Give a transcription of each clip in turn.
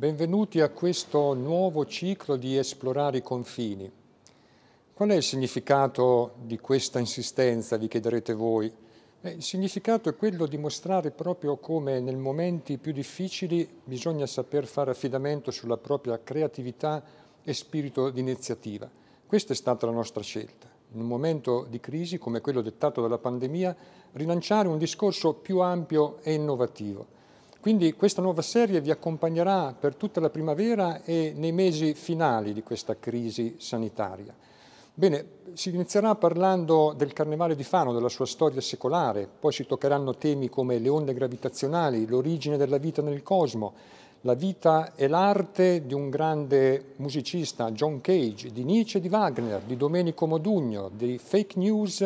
Benvenuti a questo nuovo ciclo di Esplorare i confini. Qual è il significato di questa insistenza, vi chiederete voi? Eh, il significato è quello di mostrare proprio come nei momenti più difficili bisogna saper fare affidamento sulla propria creatività e spirito d'iniziativa. Questa è stata la nostra scelta. In un momento di crisi come quello dettato dalla pandemia, rilanciare un discorso più ampio e innovativo quindi questa nuova serie vi accompagnerà per tutta la primavera e nei mesi finali di questa crisi sanitaria. Bene, si inizierà parlando del Carnevale di Fano, della sua storia secolare, poi si toccheranno temi come le onde gravitazionali, l'origine della vita nel cosmo, la vita e l'arte di un grande musicista, John Cage, di Nietzsche e di Wagner, di Domenico Modugno, di fake news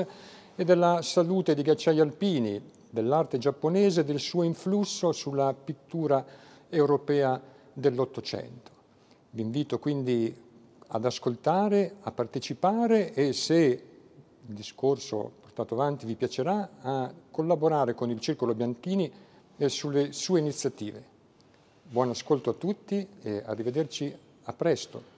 e della salute di Ghiacciai Alpini, dell'arte giapponese e del suo influsso sulla pittura europea dell'Ottocento. Vi invito quindi ad ascoltare, a partecipare e se il discorso portato avanti vi piacerà, a collaborare con il Circolo Bianchini eh, sulle sue iniziative. Buon ascolto a tutti e arrivederci a presto.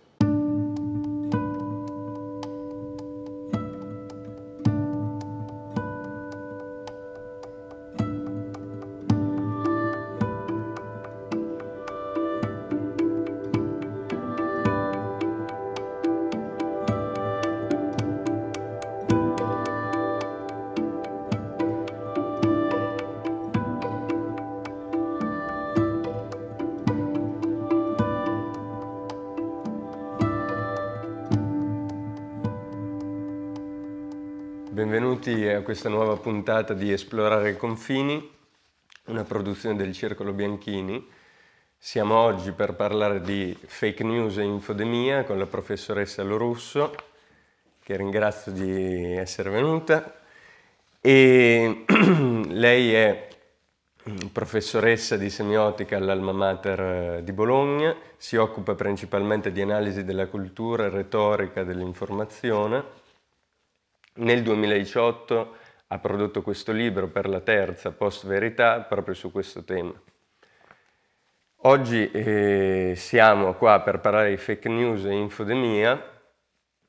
questa nuova puntata di Esplorare i confini, una produzione del Circolo Bianchini. Siamo oggi per parlare di fake news e infodemia con la professoressa Lorusso, che ringrazio di essere venuta. E lei è professoressa di semiotica all'Alma Mater eh, di Bologna, si occupa principalmente di analisi della cultura, e retorica dell'informazione. Nel 2018 ha prodotto questo libro per la terza Post Verità proprio su questo tema. Oggi eh, siamo qua per parlare di fake news e infodemia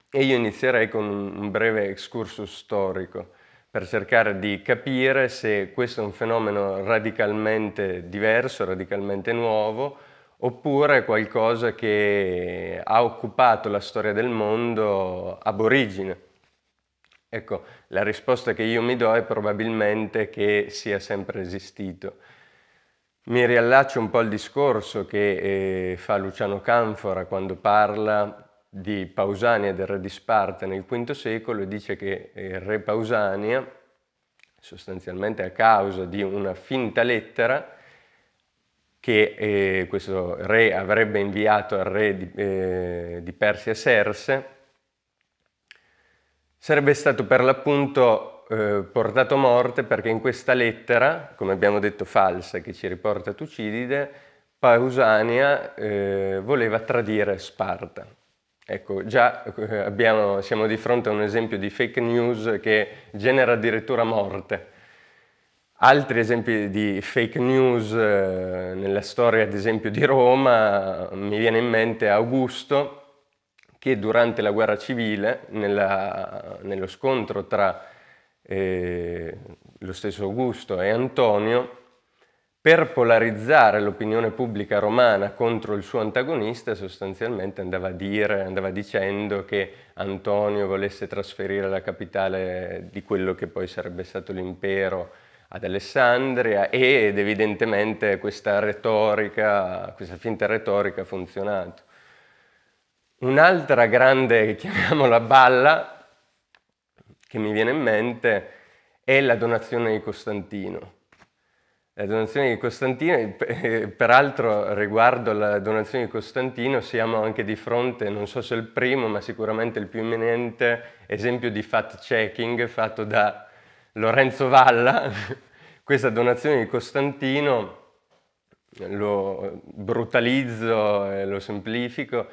e io inizierei con un breve excursus storico per cercare di capire se questo è un fenomeno radicalmente diverso, radicalmente nuovo, oppure qualcosa che ha occupato la storia del mondo aborigine. Ecco, la risposta che io mi do è probabilmente che sia sempre esistito. Mi riallaccio un po' al discorso che eh, fa Luciano Canfora quando parla di Pausania del re di Sparta nel V secolo e dice che eh, il re Pausania, sostanzialmente a causa di una finta lettera che eh, questo re avrebbe inviato al re di, eh, di Persia Serse, sarebbe stato per l'appunto eh, portato a morte perché in questa lettera, come abbiamo detto falsa, che ci riporta Tucidide, Pausania eh, voleva tradire Sparta. Ecco, già eh, abbiamo, siamo di fronte a un esempio di fake news che genera addirittura morte. Altri esempi di fake news eh, nella storia, ad esempio, di Roma, mi viene in mente Augusto, che durante la guerra civile, nella, nello scontro tra eh, lo stesso Augusto e Antonio, per polarizzare l'opinione pubblica romana contro il suo antagonista, sostanzialmente andava, dire, andava dicendo che Antonio volesse trasferire la capitale di quello che poi sarebbe stato l'impero ad Alessandria ed evidentemente questa retorica, questa finta retorica ha funzionato. Un'altra grande, chiamiamola balla, che mi viene in mente è la donazione di Costantino. La donazione di Costantino, peraltro riguardo alla donazione di Costantino siamo anche di fronte, non so se il primo, ma sicuramente il più imminente esempio di fact-checking fatto da Lorenzo Valla. Questa donazione di Costantino, lo brutalizzo e lo semplifico,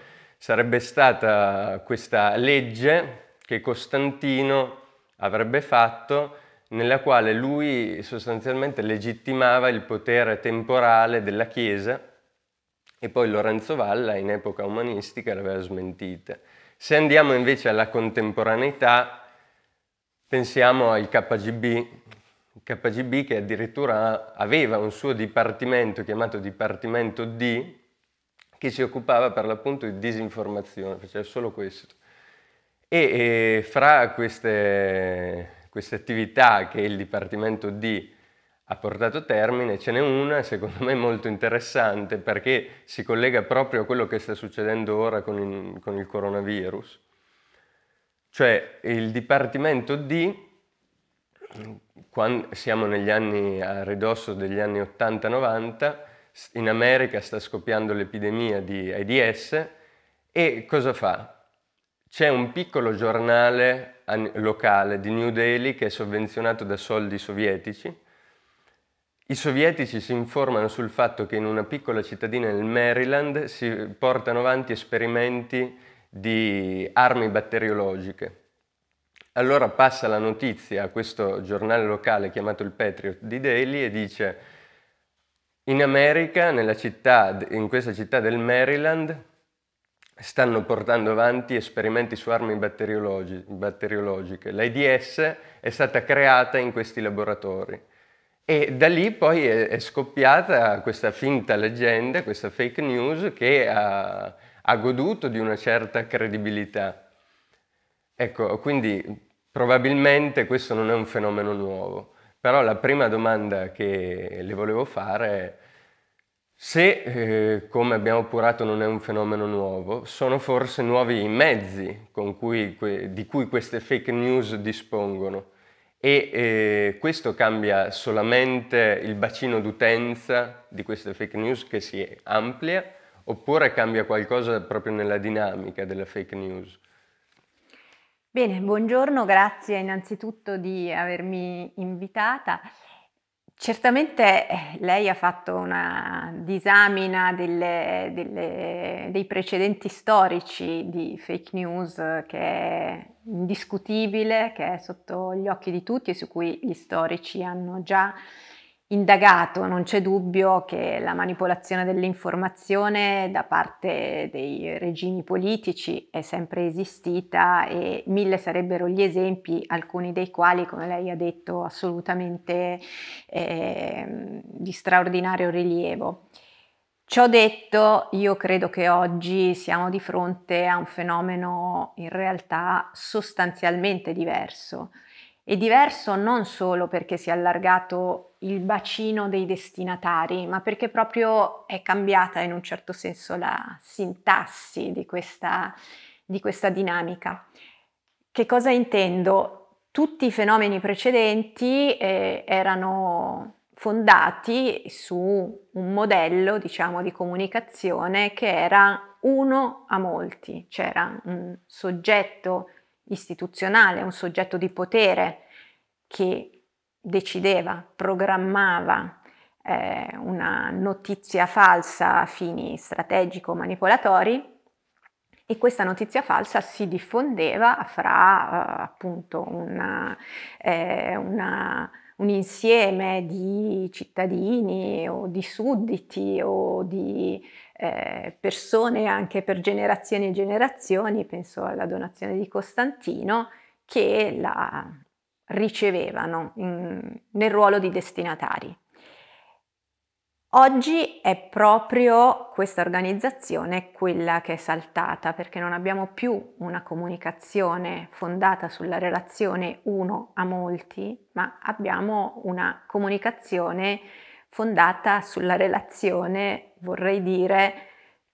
sarebbe stata questa legge che Costantino avrebbe fatto nella quale lui sostanzialmente legittimava il potere temporale della Chiesa e poi Lorenzo Valla in epoca umanistica l'aveva smentita. Se andiamo invece alla contemporaneità, pensiamo al KGB, il KGB che addirittura aveva un suo dipartimento chiamato Dipartimento D, che si occupava per l'appunto di disinformazione, faceva solo questo. E, e fra queste, queste, attività che il Dipartimento D ha portato a termine ce n'è una secondo me molto interessante perché si collega proprio a quello che sta succedendo ora con il, con il coronavirus. Cioè il Dipartimento D, quando siamo negli anni a ridosso degli anni 80-90, in America sta scoppiando l'epidemia di AIDS e cosa fa? C'è un piccolo giornale locale di New Delhi che è sovvenzionato da soldi sovietici. I sovietici si informano sul fatto che in una piccola cittadina nel Maryland si portano avanti esperimenti di armi batteriologiche. Allora passa la notizia a questo giornale locale chiamato il Patriot di Delhi e dice in America, città, in questa città del Maryland, stanno portando avanti esperimenti su armi batteriologi batteriologiche. L'AIDS è stata creata in questi laboratori e da lì poi è, è scoppiata questa finta leggenda, questa fake news che ha, ha goduto di una certa credibilità. Ecco, quindi probabilmente questo non è un fenomeno nuovo. Però la prima domanda che le volevo fare è se, eh, come abbiamo appurato, non è un fenomeno nuovo, sono forse nuovi i mezzi cui, que, di cui queste fake news dispongono e eh, questo cambia solamente il bacino d'utenza di queste fake news che si amplia oppure cambia qualcosa proprio nella dinamica della fake news? Bene, buongiorno, grazie innanzitutto di avermi invitata. Certamente eh, lei ha fatto una disamina delle, delle, dei precedenti storici di fake news che è indiscutibile, che è sotto gli occhi di tutti e su cui gli storici hanno già eh, Indagato, non c'è dubbio che la manipolazione dell'informazione da parte dei regimi politici è sempre esistita e mille sarebbero gli esempi, alcuni dei quali, come lei ha detto, assolutamente eh, di straordinario rilievo. Ciò detto, io credo che oggi siamo di fronte a un fenomeno in realtà sostanzialmente diverso. E diverso non solo perché si è allargato il bacino dei destinatari, ma perché proprio è cambiata in un certo senso la sintassi di questa, di questa dinamica. Che cosa intendo? Tutti i fenomeni precedenti eh, erano fondati su un modello, diciamo, di comunicazione che era uno a molti, c'era un soggetto istituzionale, un soggetto di potere che decideva, programmava eh, una notizia falsa a fini strategico-manipolatori e questa notizia falsa si diffondeva fra eh, appunto una, eh, una, un insieme di cittadini o di sudditi o di eh, persone anche per generazioni e generazioni, penso alla donazione di Costantino, che la, ricevevano in, nel ruolo di destinatari. Oggi è proprio questa organizzazione quella che è saltata perché non abbiamo più una comunicazione fondata sulla relazione uno a molti, ma abbiamo una comunicazione fondata sulla relazione, vorrei dire,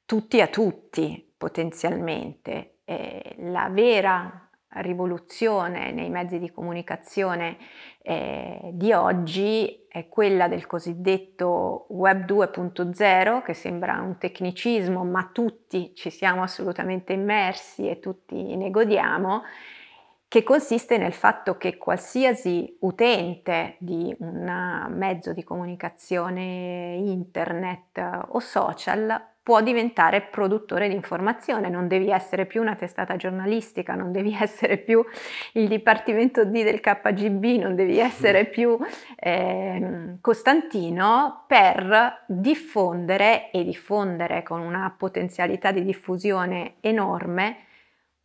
tutti a tutti potenzialmente. E la vera rivoluzione nei mezzi di comunicazione eh, di oggi è quella del cosiddetto Web 2.0, che sembra un tecnicismo, ma tutti ci siamo assolutamente immersi e tutti ne godiamo, che consiste nel fatto che qualsiasi utente di un mezzo di comunicazione internet o social può diventare produttore di informazione, non devi essere più una testata giornalistica, non devi essere più il Dipartimento D del KGB, non devi essere più eh, Costantino per diffondere e diffondere con una potenzialità di diffusione enorme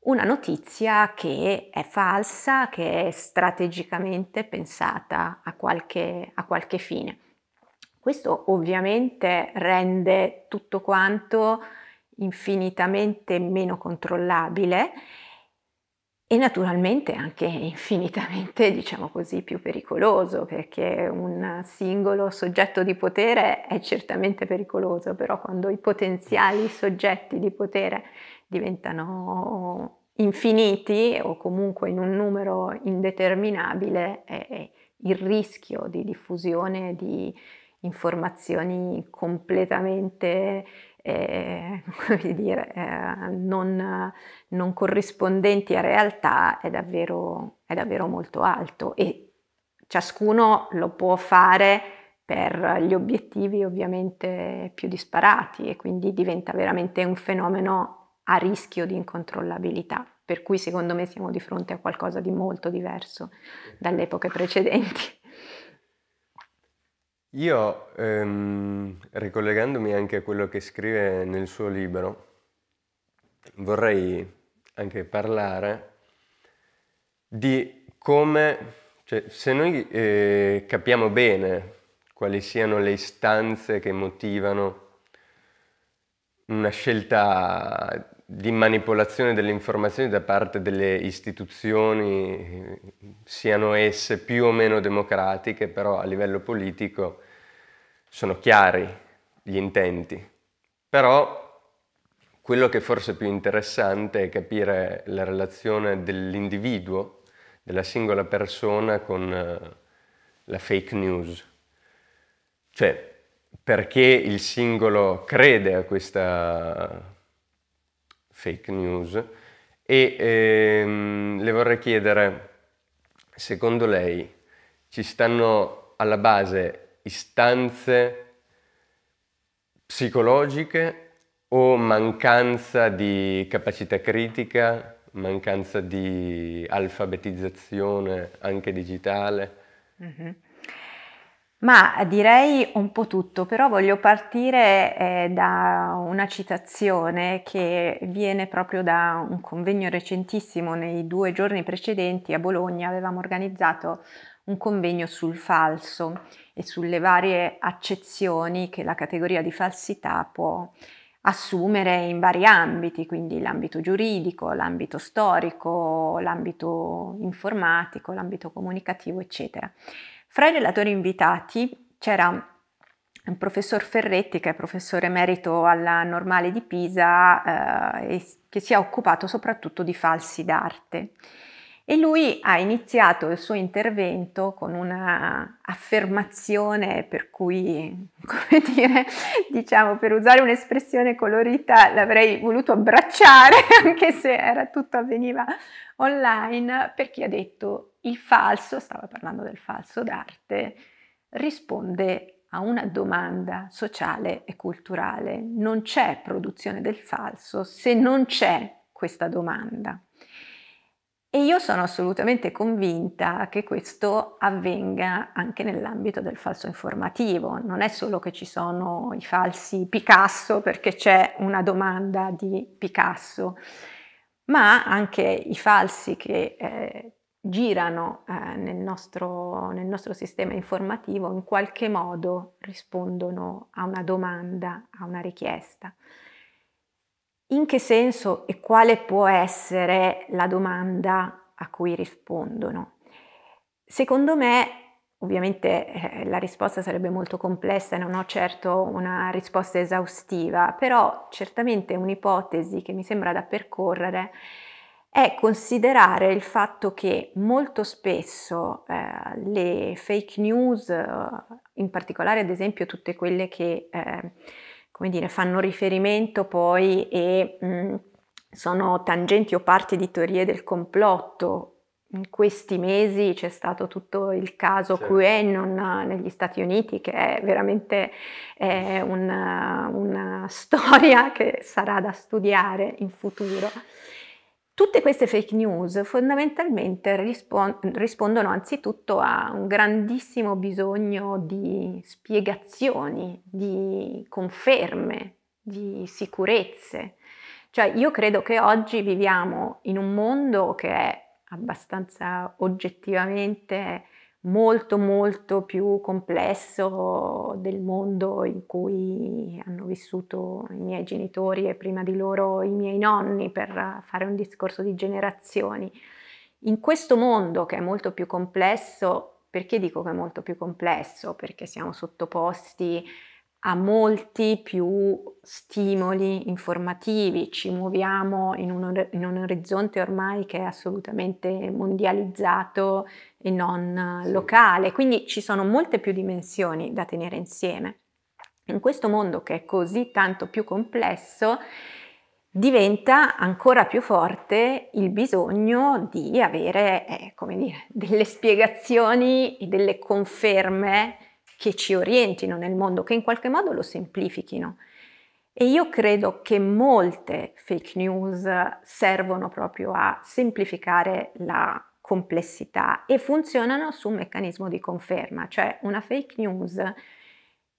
una notizia che è falsa, che è strategicamente pensata a qualche, a qualche fine. Questo ovviamente rende tutto quanto infinitamente meno controllabile e naturalmente anche infinitamente, diciamo così, più pericoloso, perché un singolo soggetto di potere è certamente pericoloso, però quando i potenziali soggetti di potere diventano infiniti o comunque in un numero indeterminabile, il rischio di diffusione di informazioni completamente eh, dire, eh, non, non, corrispondenti a realtà è davvero, è davvero molto alto e ciascuno lo può fare per gli obiettivi ovviamente più disparati e quindi diventa veramente un fenomeno a rischio di incontrollabilità per cui secondo me siamo di fronte a qualcosa di molto diverso dalle epoche precedenti. Io, ehm, ricollegandomi anche a quello che scrive nel suo libro, vorrei anche parlare di come, cioè, se noi eh, capiamo bene quali siano le istanze che motivano una scelta di manipolazione delle informazioni da parte delle istituzioni, siano esse più o meno democratiche, però a livello politico sono chiari gli intenti, però quello che forse è più interessante è capire la relazione dell'individuo, della singola persona con eh, la fake news. Cioè, perché il singolo crede a questa fake news e ehm, le vorrei chiedere, secondo lei ci stanno alla base istanze psicologiche o mancanza di capacità critica, mancanza di alfabetizzazione anche digitale? Mm-hmm. Ma direi un po' tutto, però voglio partire eh, da una citazione che viene proprio da un convegno recentissimo. Nei due giorni precedenti a Bologna avevamo organizzato un convegno sul falso e sulle varie accezioni che la categoria di falsità può assumere in vari ambiti, quindi l'ambito giuridico, l'ambito storico, l'ambito informatico, l'ambito comunicativo, eccetera. Fra i relatori invitati c'era un professor Ferretti, che è professore emerito alla Normale di Pisa eh, e che si è occupato soprattutto di falsi d'arte. E lui ha iniziato il suo intervento con una affermazione per cui, come dire, diciamo, per usare un'espressione colorita, l'avrei voluto abbracciare, anche se era tutto avveniva online, perché ha detto il falso, stava parlando del falso d'arte, risponde a una domanda sociale e culturale. Non c'è produzione del falso se non c'è questa domanda. E io sono assolutamente convinta che questo avvenga anche nell'ambito del falso informativo. Non è solo che ci sono i falsi Picasso perché c'è una domanda di Picasso, ma anche i falsi che eh, girano eh, nel, nostro, nel nostro sistema informativo in qualche modo rispondono a una domanda, a una richiesta. In che senso e quale può essere la domanda a cui rispondono? Secondo me, ovviamente eh, la risposta sarebbe molto complessa e non ho certo una risposta esaustiva, però certamente un'ipotesi che mi sembra da percorrere è considerare il fatto che molto spesso eh, le fake news, eh, in particolare ad esempio tutte quelle che eh, come dire, fanno riferimento poi e mh, sono tangenti o parti di teorie del complotto. In questi mesi c'è stato tutto il caso certo. QAnon negli Stati Uniti, che è veramente è una, una storia che sarà da studiare in futuro. Tutte queste fake news fondamentalmente rispon- rispondono anzitutto a un grandissimo bisogno di spiegazioni, di conferme, di sicurezze. Cioè io credo che oggi viviamo in un mondo che è abbastanza oggettivamente molto molto più complesso del mondo in cui hanno vissuto i miei genitori e prima di loro i miei nonni per fare un discorso di generazioni. In questo mondo che è molto più complesso, perché dico che è molto più complesso? Perché siamo sottoposti a molti più stimoli informativi, ci muoviamo in un, in un orizzonte ormai che è assolutamente mondializzato e non eh, locale, quindi ci sono molte più dimensioni da tenere insieme. In questo mondo che è così tanto più complesso, diventa ancora più forte il bisogno di avere eh, dire, delle spiegazioni e delle conferme che ci orientino nel mondo, che in qualche modo lo semplifichino. E io credo che molte fake news servono proprio a semplificare la complessità e funzionano su un meccanismo di conferma, cioè una fake news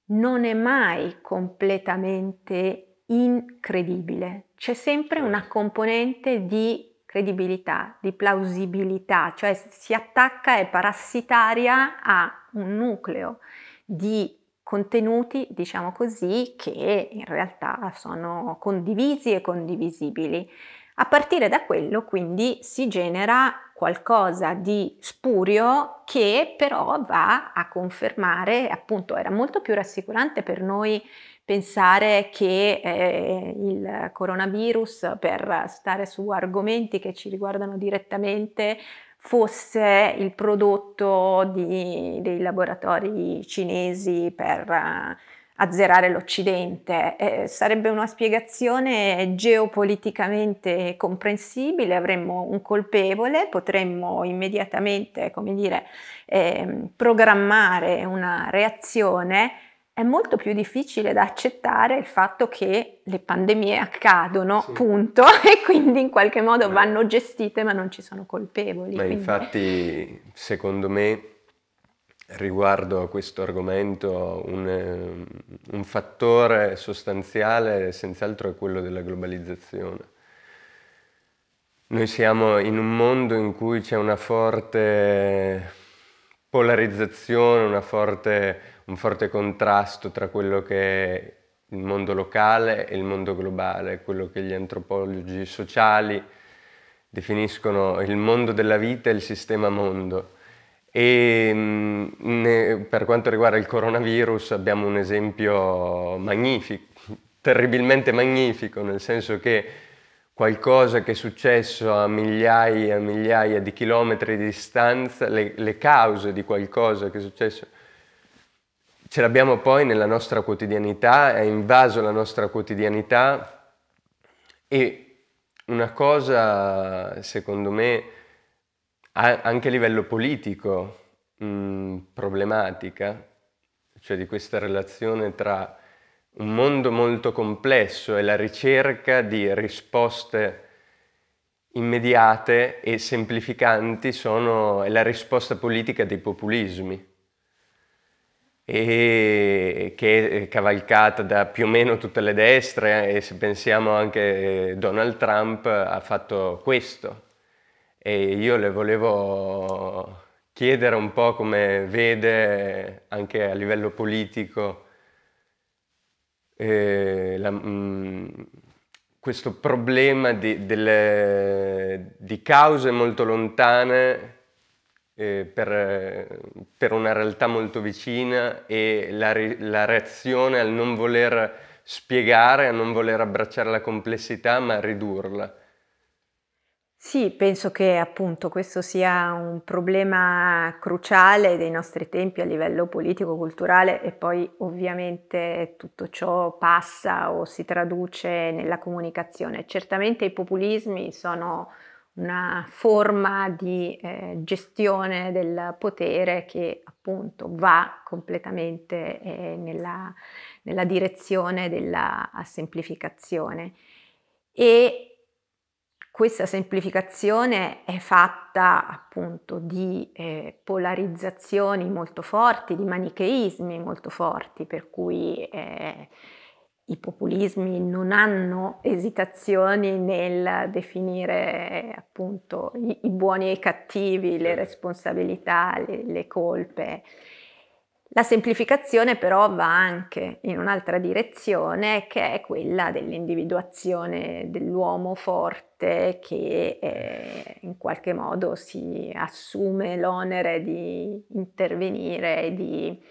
non è mai completamente incredibile, c'è sempre una certo. componente di credibilità, di plausibilità, cioè si attacca e parassitaria a un nucleo di contenuti, diciamo così, che in realtà sono condivisi e condivisibili. A partire da quello quindi si genera qualcosa di spurio che però va a confermare, appunto era molto più rassicurante per noi pensare che eh, il coronavirus, per stare su argomenti che ci riguardano direttamente, fosse il prodotto di, dei laboratori cinesi per... Uh, azzerare l'Occidente. Eh, sarebbe una spiegazione geopoliticamente comprensibile, avremmo un colpevole, potremmo immediatamente come dire, eh, programmare una reazione. È molto più difficile da accettare il fatto che le pandemie accadono, sì. punto, e quindi in qualche modo eh. vanno gestite ma non ci sono colpevoli. Ma quindi... infatti, secondo me, riguardo a questo argomento un, eh, un fattore sostanziale senz'altro è quello della globalizzazione. Noi siamo in un mondo in cui c'è una forte polarizzazione, forte, un forte contrasto tra quello che è il mondo locale e il mondo globale, quello che gli antropologi sociali definiscono il mondo della vita e il sistema mondo. E mm, ne, per quanto riguarda il coronavirus abbiamo un esempio magnifico, terribilmente magnifico, nel senso che qualcosa che è successo a migliaia e migliaia di chilometri di distanza, le, le cause di qualcosa che è successo ce l'abbiamo poi nella nostra quotidianità, ha invaso la nostra quotidianità e una cosa secondo me anche a livello politico mh, mm, problematica, cioè di questa relazione tra un mondo molto complesso e la ricerca di risposte immediate e semplificanti sono, è la risposta politica dei populismi e che è cavalcata da più o meno tutte le destre eh, e se pensiamo anche eh, Donald Trump ha fatto questo e io le volevo chiedere un po' come vede anche a livello politico eh, la, mh, mm, questo problema di, delle, di, cause molto lontane eh, per, per, una realtà molto vicina e la, la, reazione al non voler spiegare, a non voler abbracciare la complessità ma a ridurla. Sì, penso che appunto questo sia un problema cruciale dei nostri tempi a livello politico-culturale e poi ovviamente tutto ciò passa o si traduce nella comunicazione. Certamente i populismi sono una forma di eh, gestione del potere che appunto va completamente eh, nella, nella direzione della semplificazione. E questa semplificazione è fatta appunto di eh, polarizzazioni molto forti, di manicheismi molto forti, per cui eh, i populismi non hanno esitazioni nel definire appunto i, i buoni e i cattivi, le certo. responsabilità, le, le colpe. La semplificazione però va anche in un'altra direzione che è quella dell'individuazione dell'uomo forte che eh, in qualche modo si assume l'onere di intervenire e di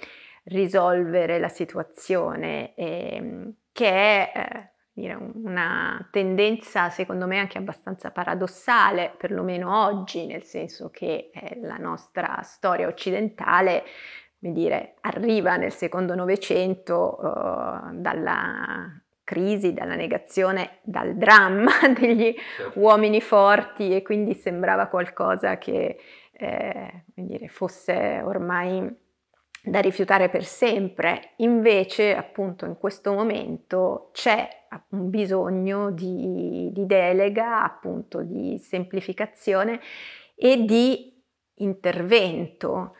risolvere la situazione, eh, che è eh, una tendenza secondo me anche abbastanza paradossale, perlomeno oggi, nel senso che eh, la nostra storia occidentale come dire, arriva nel secondo Novecento uh, dalla crisi, dalla negazione, dal dramma degli certo. uomini forti e quindi sembrava qualcosa che eh, dire, fosse ormai da rifiutare per sempre. Invece, appunto, in questo momento c'è un bisogno di, di delega, appunto, di semplificazione e di intervento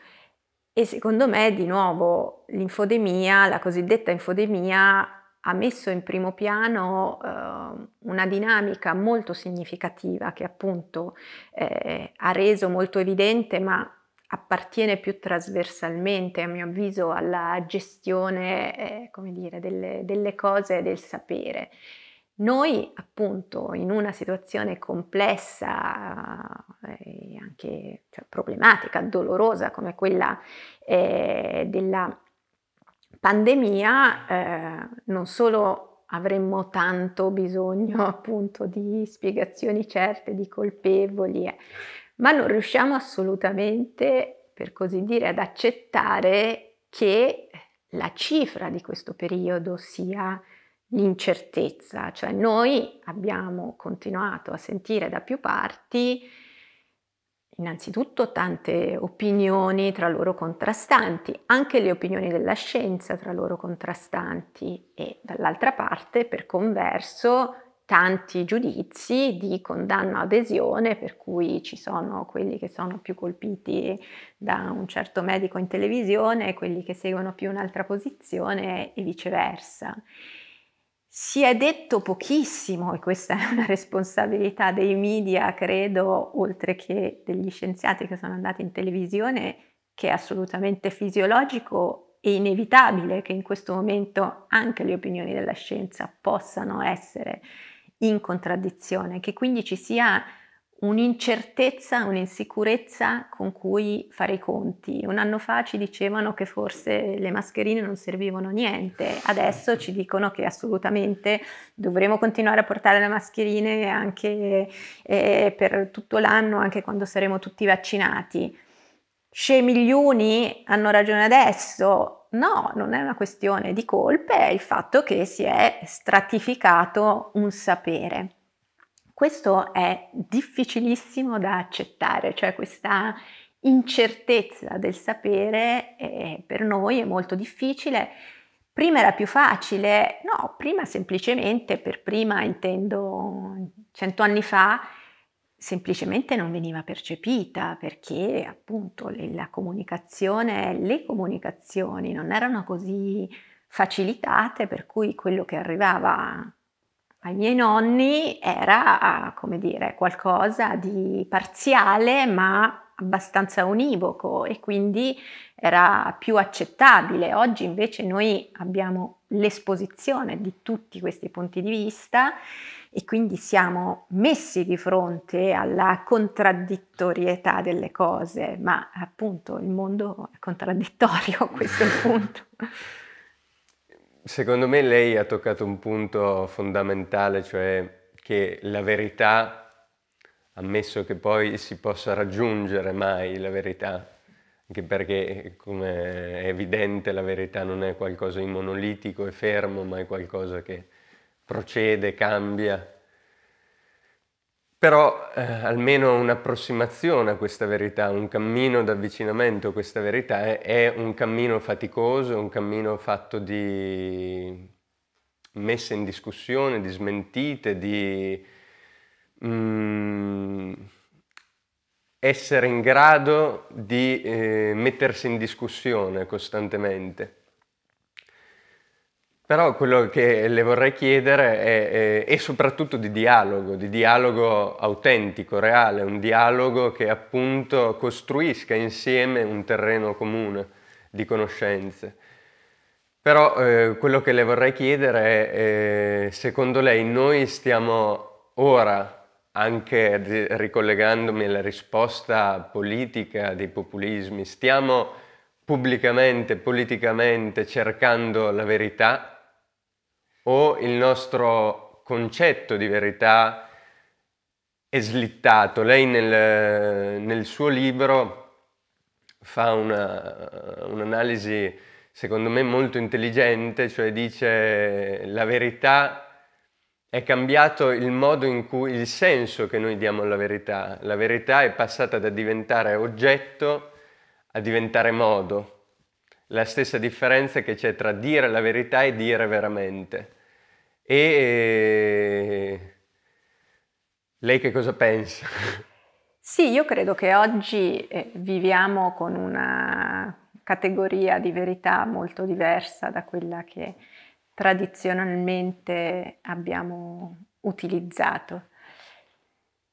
e secondo me, di nuovo, l'infodemia, la cosiddetta infodemia, ha messo in primo piano eh, una dinamica molto significativa che appunto eh, ha reso molto evidente, ma appartiene più trasversalmente, a mio avviso, alla gestione eh, dire, delle, delle cose e del sapere. Noi appunto in una situazione complessa, eh, anche cioè, problematica, dolorosa come quella eh, della pandemia, eh, non solo avremmo tanto bisogno appunto di spiegazioni certe, di colpevoli, eh, ma non riusciamo assolutamente, per così dire, ad accettare che la cifra di questo periodo sia l'incertezza, cioè noi abbiamo continuato a sentire da più parti innanzitutto tante opinioni tra loro contrastanti, anche le opinioni della scienza tra loro contrastanti e dall'altra parte per converso tanti giudizi di condanna adesione per cui ci sono quelli che sono più colpiti da un certo medico in televisione quelli che seguono più un'altra posizione e viceversa. Si è detto pochissimo, e questa è una responsabilità dei media, credo, oltre che degli scienziati che sono andati in televisione, che è assolutamente fisiologico e inevitabile che in questo momento anche le opinioni della scienza possano essere in contraddizione, che quindi ci sia un'incertezza, un'insicurezza con cui fare i conti. Un anno fa ci dicevano che forse le mascherine non servivano a niente, adesso ci dicono che assolutamente dovremo continuare a portare le mascherine anche eh, per tutto l'anno, anche quando saremo tutti vaccinati. Scemi gli uni hanno ragione adesso? No, non è una questione di colpe, è il fatto che si è stratificato un sapere. Questo è difficilissimo da accettare, cioè questa incertezza del sapere eh, per noi è molto difficile. Prima era più facile, no, prima semplicemente, per prima intendo cento anni fa, semplicemente non veniva percepita perché appunto la comunicazione, le comunicazioni non erano così facilitate, per cui quello che arrivava ai miei nonni era, come dire, qualcosa di parziale ma abbastanza univoco e quindi era più accettabile. Oggi invece noi abbiamo l'esposizione di tutti questi punti di vista e quindi siamo messi di fronte alla contraddittorietà delle cose, ma appunto il mondo è contraddittorio a questo punto. Secondo me lei ha toccato un punto fondamentale, cioè che la verità, ammesso che poi si possa raggiungere mai la verità, anche perché come è evidente la verità non è qualcosa di monolitico e fermo, ma è qualcosa che procede, cambia, però eh, almeno un'approssimazione a questa verità, un cammino d'avvicinamento a questa verità è, è un cammino faticoso, un cammino fatto di messe in discussione, di smentite, di mm, essere in grado di eh, mettersi in discussione costantemente. Però quello che le vorrei chiedere è, è, è, soprattutto di dialogo, di dialogo autentico, reale, un dialogo che appunto costruisca insieme un terreno comune di conoscenze. Però eh, quello che le vorrei chiedere è, eh, secondo lei, noi stiamo ora, anche ricollegandomi alla risposta politica dei populismi, stiamo pubblicamente, politicamente cercando la verità o il nostro concetto di verità è slittato. Lei nel, nel suo libro fa una, un'analisi secondo me molto intelligente, cioè dice la verità è cambiato il modo in cui il senso che noi diamo alla verità. La verità è passata da diventare oggetto a diventare modo. La stessa differenza che c'è tra dire la verità e dire veramente. E eh, lei che cosa pensa? Sì, io credo che oggi eh, viviamo con una categoria di verità molto diversa da quella che tradizionalmente abbiamo utilizzato.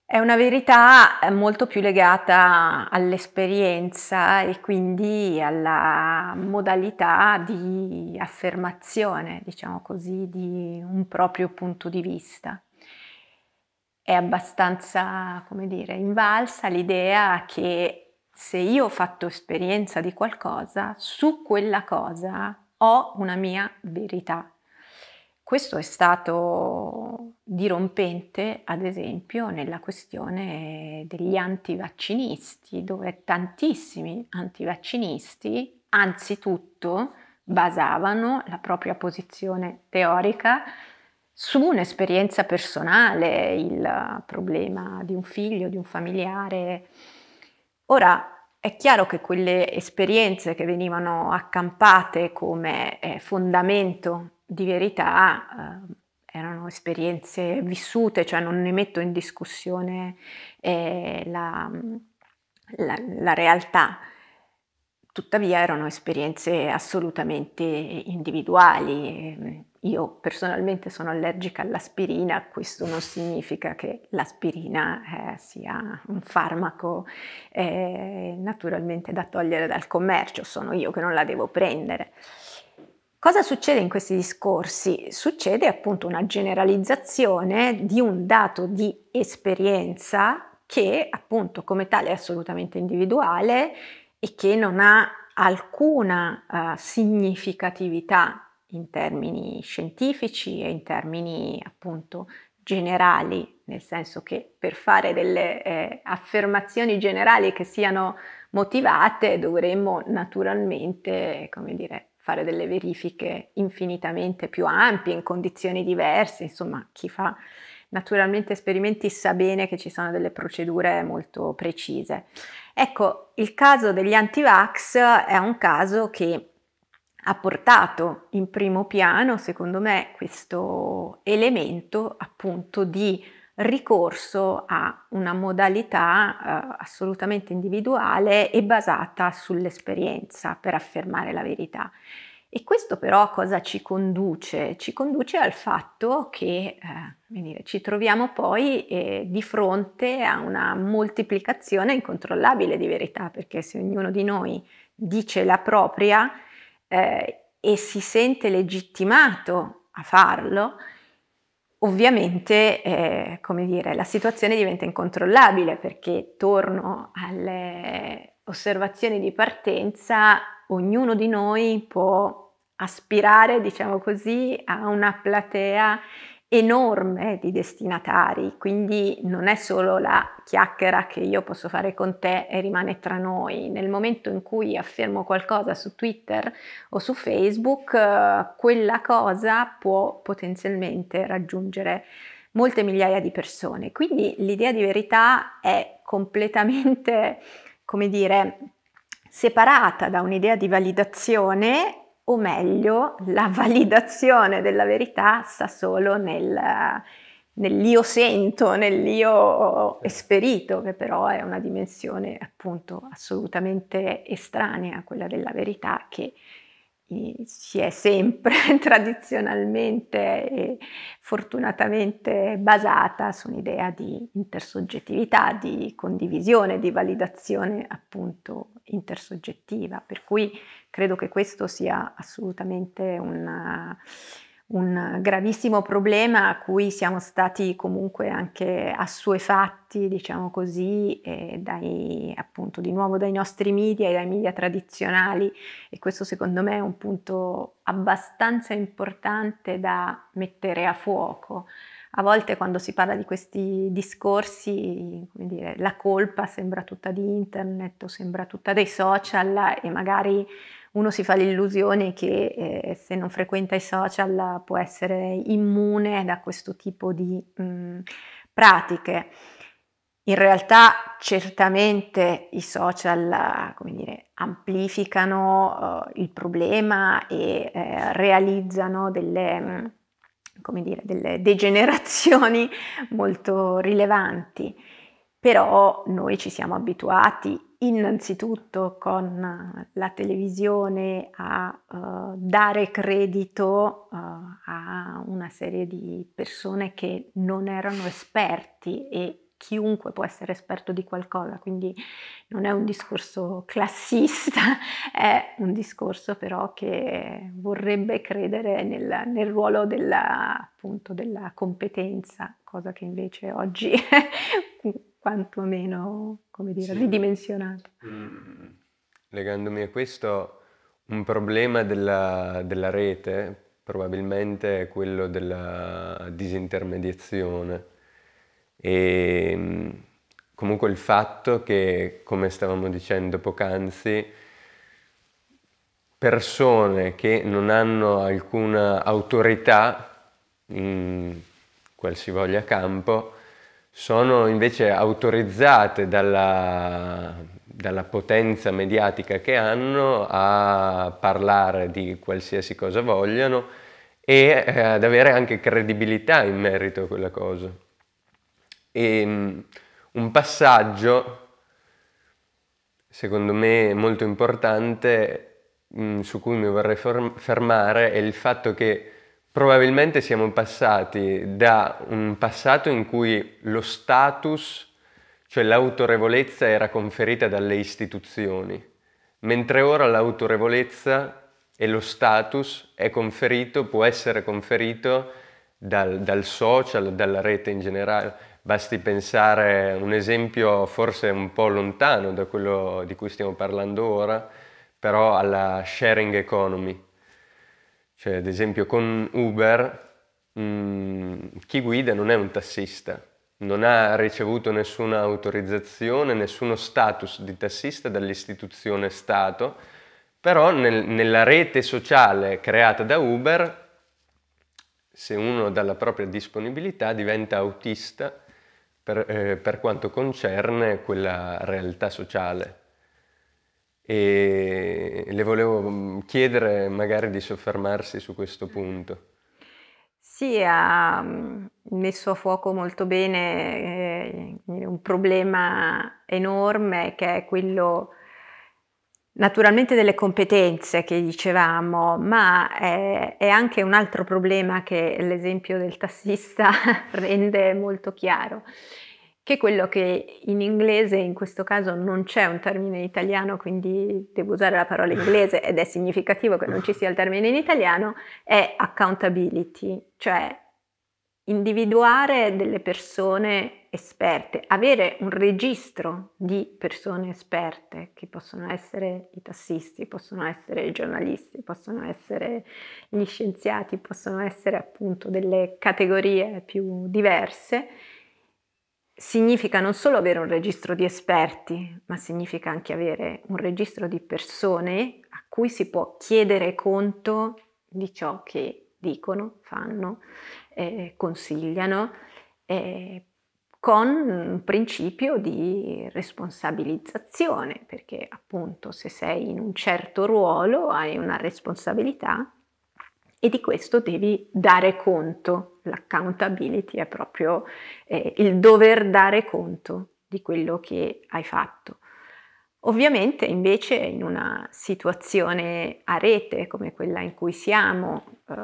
È una verità eh, molto più legata all'esperienza e quindi alla modalità di affermazione, diciamo così, di un proprio punto di vista. È abbastanza, come dire, invalsa l'idea che se io ho fatto esperienza di qualcosa, su quella cosa ho una mia verità questo è stato dirompente, ad esempio, nella questione degli antivaccinisti, dove tantissimi antivaccinisti, anzitutto, basavano la propria posizione teorica su un'esperienza personale, il problema di un figlio, di un familiare. Ora, è chiaro che quelle esperienze che venivano accampate come eh, fondamento di verità eh, erano esperienze vissute, cioè non ne metto in discussione eh, la, la, la realtà, tuttavia erano esperienze assolutamente individuali. Io personalmente sono allergica all'aspirina, questo non significa che l'aspirina eh, sia un farmaco eh, naturalmente da togliere dal commercio, sono io che non la devo prendere. Cosa succede in questi discorsi? Succede appunto una generalizzazione di un dato di esperienza che appunto come tale è assolutamente individuale e che non ha alcuna uh, significatività in termini scientifici e in termini appunto generali, nel senso che per fare delle eh, affermazioni generali che siano motivate dovremmo naturalmente, come dire, fare delle verifiche infinitamente più ampie, in condizioni diverse, insomma chi fa naturalmente esperimenti sa bene che ci sono delle procedure molto precise. Ecco, il caso degli antivax è un caso che ha portato in primo piano, secondo me, questo elemento appunto di ricorso a una modalità eh, assolutamente individuale e basata sull'esperienza per affermare la verità. E questo però cosa ci conduce? Ci conduce al fatto che eh, dire, ci troviamo poi eh, di fronte a una moltiplicazione incontrollabile di verità, perché se ognuno di noi dice la propria eh, e si sente legittimato a farlo, Ovviamente, eh, come dire, la situazione diventa incontrollabile perché torno alle osservazioni di partenza, ognuno di noi può aspirare, diciamo così, a una platea enorme di destinatari, quindi non è solo la chiacchiera che io posso fare con te e rimane tra noi. Nel momento in cui affermo qualcosa su Twitter o su Facebook, eh, quella cosa può potenzialmente raggiungere molte migliaia di persone. Quindi l'idea di verità è completamente, come dire, separata da un'idea di validazione o meglio, la validazione della verità sta solo nel, nell'io sento, nell'io esperito, che però è una dimensione appunto assolutamente estranea a quella della verità che eh, si è sempre tradizionalmente e fortunatamente basata su un'idea di intersoggettività, di condivisione, di validazione appunto intersoggettiva, per cui Credo che questo sia assolutamente un, un gravissimo problema a cui siamo stati comunque anche assuefatti, diciamo così, dai, appunto di nuovo dai nostri media e dai media tradizionali e questo secondo me è un punto abbastanza importante da mettere a fuoco a volte quando si parla di questi discorsi, dire, la colpa sembra tutta di internet o sembra tutta dei social e magari uno si fa l'illusione che eh, se non frequenta i social può essere immune da questo tipo di mh, mm, pratiche. In realtà certamente i social dire, amplificano uh, il problema e eh, realizzano delle, mh, mm, dire, delle degenerazioni molto rilevanti, però noi ci siamo abituati innanzitutto con la televisione a uh, dare credito uh, a una serie di persone che non erano esperti e chiunque può essere esperto di qualcosa, quindi non è un discorso classista, è un discorso però che vorrebbe credere nel, nel ruolo della, appunto, della competenza, cosa che invece oggi quantomeno, come dire, sì. ridimensionata. Mm. Legandomi a questo, un problema della, della rete probabilmente è quello della disintermediazione e mm, comunque il fatto che, come stavamo dicendo poc'anzi, persone che non hanno alcuna autorità in qualsivoglia campo sono invece autorizzate dalla, dalla potenza mediatica che hanno a parlare di qualsiasi cosa vogliano e eh, ad avere anche credibilità in merito a quella cosa. E, ehm, un passaggio, secondo me molto importante, mh, mm, su cui mi vorrei fermare, è il fatto che Probabilmente siamo passati da un passato in cui lo status, cioè l'autorevolezza, era conferita dalle istituzioni, mentre ora l'autorevolezza e lo status è conferito, può essere conferito dal, dal social, dalla rete in generale. Basti pensare a un esempio forse un po' lontano da quello di cui stiamo parlando ora, però alla sharing economy, cioè, ad esempio, con Uber mh, mm, chi guida non è un tassista, non ha ricevuto nessuna autorizzazione, nessuno status di tassista dall'istituzione Stato, però nel, nella rete sociale creata da Uber, se uno dà la propria disponibilità diventa autista per, eh, per quanto concerne quella realtà sociale e le volevo mm, chiedere magari di soffermarsi su questo punto. Sì, ha mm, messo a fuoco molto bene eh, un problema enorme che è quello naturalmente delle competenze che dicevamo, ma è, eh, è anche un altro problema che l'esempio del tassista rende molto chiaro, che quello che in inglese, in questo caso non c'è un termine in italiano, quindi devo usare la parola inglese ed è significativo che non ci sia il termine in italiano, è accountability, cioè individuare delle persone esperte, avere un registro di persone esperte che possono essere i tassisti, possono essere i giornalisti, possono essere gli scienziati, possono essere appunto delle categorie più diverse significa non solo avere un registro di esperti, ma significa anche avere un registro di persone a cui si può chiedere conto di ciò che dicono, fanno, eh, consigliano, eh, con un principio di responsabilizzazione, perché appunto se sei in un certo ruolo hai una responsabilità e di questo devi dare conto. L'accountability è proprio eh, il dover dare conto di quello che hai fatto. Ovviamente invece in una situazione a rete come quella in cui siamo, eh,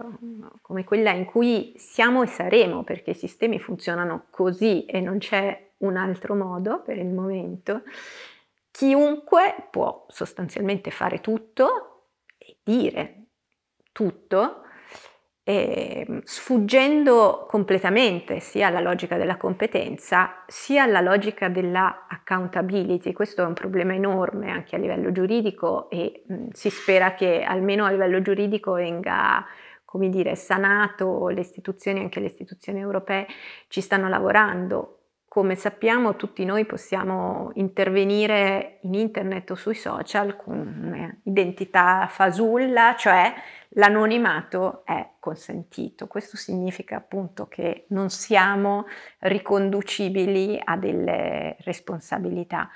come quella in cui siamo e saremo, perché i sistemi funzionano così e non c'è un altro modo per il momento, chiunque può sostanzialmente fare tutto e dire tutto, eh, sfuggendo completamente sia alla logica della competenza sia alla logica della accountability. Questo è un problema enorme anche a livello giuridico e mh, si spera che almeno a livello giuridico venga come dire, sanato, le istituzioni, anche le istituzioni europee ci stanno lavorando. Come sappiamo tutti noi possiamo intervenire in internet o sui social con un'identità fasulla, cioè l'anonimato è consentito. Questo significa appunto che non siamo riconducibili a delle responsabilità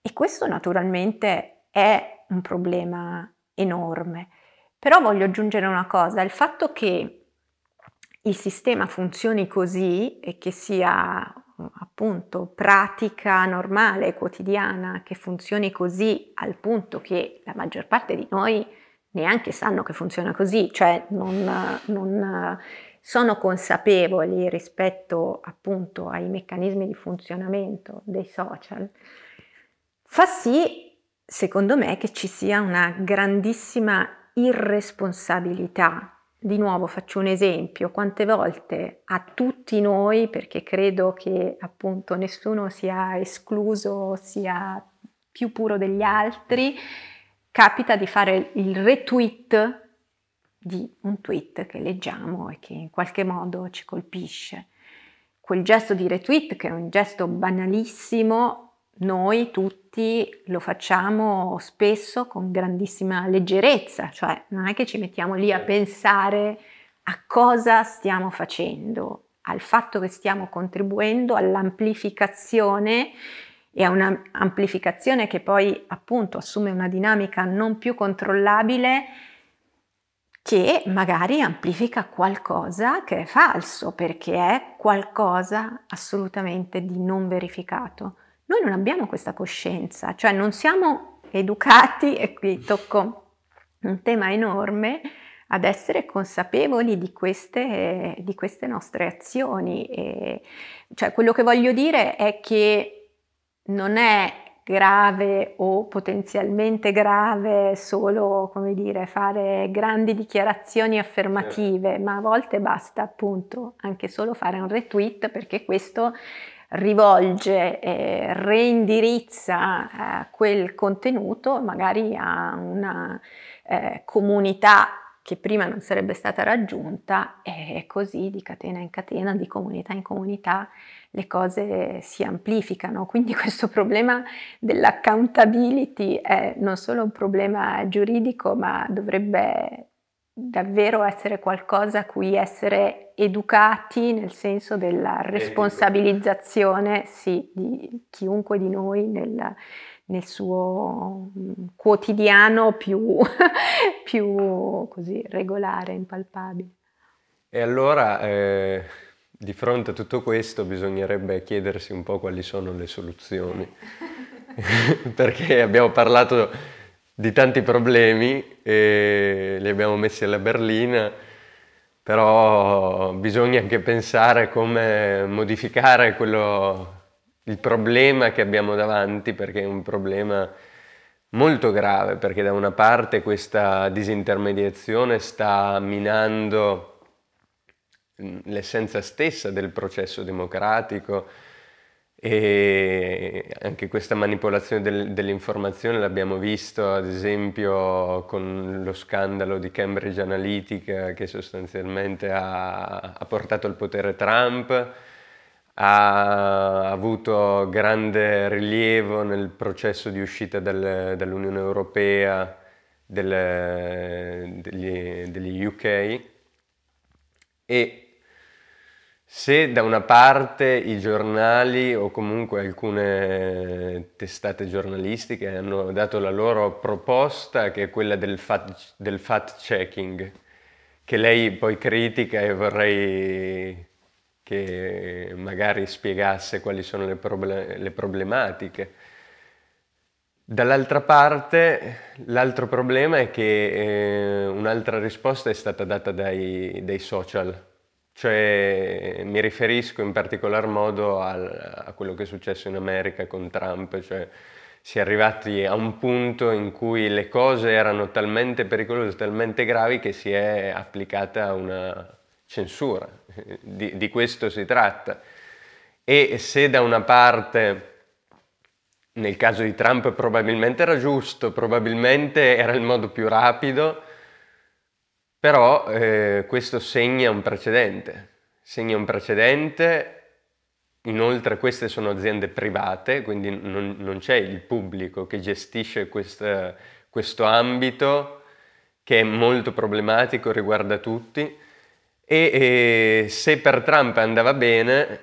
e questo naturalmente è un problema enorme. Però voglio aggiungere una cosa, il fatto che il sistema funzioni così e che sia appunto pratica normale, quotidiana, che funzioni così al punto che la maggior parte di noi neanche sanno che funziona così, cioè non, non sono consapevoli rispetto appunto ai meccanismi di funzionamento dei social, fa sì, secondo me, che ci sia una grandissima irresponsabilità. Di nuovo faccio un esempio, quante volte a tutti noi, perché credo che appunto nessuno sia escluso, sia più puro degli altri, capita di fare il retweet di un tweet che leggiamo e che in qualche modo ci colpisce. Quel gesto di retweet, che è un gesto banalissimo, noi tutti lo facciamo spesso con grandissima leggerezza, cioè non è che ci mettiamo lì a certo. pensare a cosa stiamo facendo, al fatto che stiamo contribuendo all'amplificazione e a un'amplificazione che poi appunto assume una dinamica non più controllabile che magari amplifica qualcosa che è falso perché è qualcosa assolutamente di non verificato. Noi non abbiamo questa coscienza, cioè non siamo educati, e qui tocco un tema enorme, ad essere consapevoli di queste, di queste nostre azioni. E cioè, quello che voglio dire è che non è grave o potenzialmente grave solo, come dire, fare grandi dichiarazioni affermative, certo. ma a volte basta appunto anche solo fare un retweet perché questo rivolge, eh, reindirizza quel contenuto magari a una eh, comunità che prima non sarebbe stata raggiunta e così di catena in catena, di comunità in comunità le cose si amplificano. Quindi questo problema dell'accountability è non solo un problema giuridico, ma dovrebbe davvero essere qualcosa a cui essere educati nel senso della responsabilizzazione sì, di chiunque di noi nel nel suo mm, quotidiano più, più così, regolare, impalpabile. E allora, eh, di fronte a tutto questo, bisognerebbe chiedersi un po' quali sono le soluzioni, perché abbiamo parlato di tanti problemi e li abbiamo messi alla berlina, però bisogna anche pensare come modificare quello il problema che abbiamo davanti, perché è un problema molto grave, perché da una parte questa disintermediazione sta minando l'essenza stessa del processo democratico e anche questa manipolazione del, dell'informazione l'abbiamo visto ad esempio con lo scandalo di Cambridge Analytica che sostanzialmente ha, ha portato al potere Trump, ha avuto grande rilievo nel processo di uscita del, dall'Unione Europea del, degli, degli UK e se da una parte i giornali o comunque alcune testate giornalistiche hanno dato la loro proposta, che è quella del fact, del fact checking, che lei poi critica e vorrei che magari spiegasse quali sono le, problem- le problematiche. Dall'altra parte, l'altro problema è che eh, un'altra risposta è stata data dai, dai, social, cioè mi riferisco in particolar modo al, a quello che è successo in America con Trump, cioè si è arrivati a un punto in cui le cose erano talmente pericolose, talmente gravi che si è applicata una censura di, di questo si tratta. E se da una parte nel caso di Trump probabilmente era giusto, probabilmente era il modo più rapido, però eh, questo segna un precedente, segna un precedente, inoltre queste sono aziende private, quindi non, non c'è il pubblico che gestisce questa, questo ambito che è molto problematico, riguarda tutti e, e se per Trump andava bene,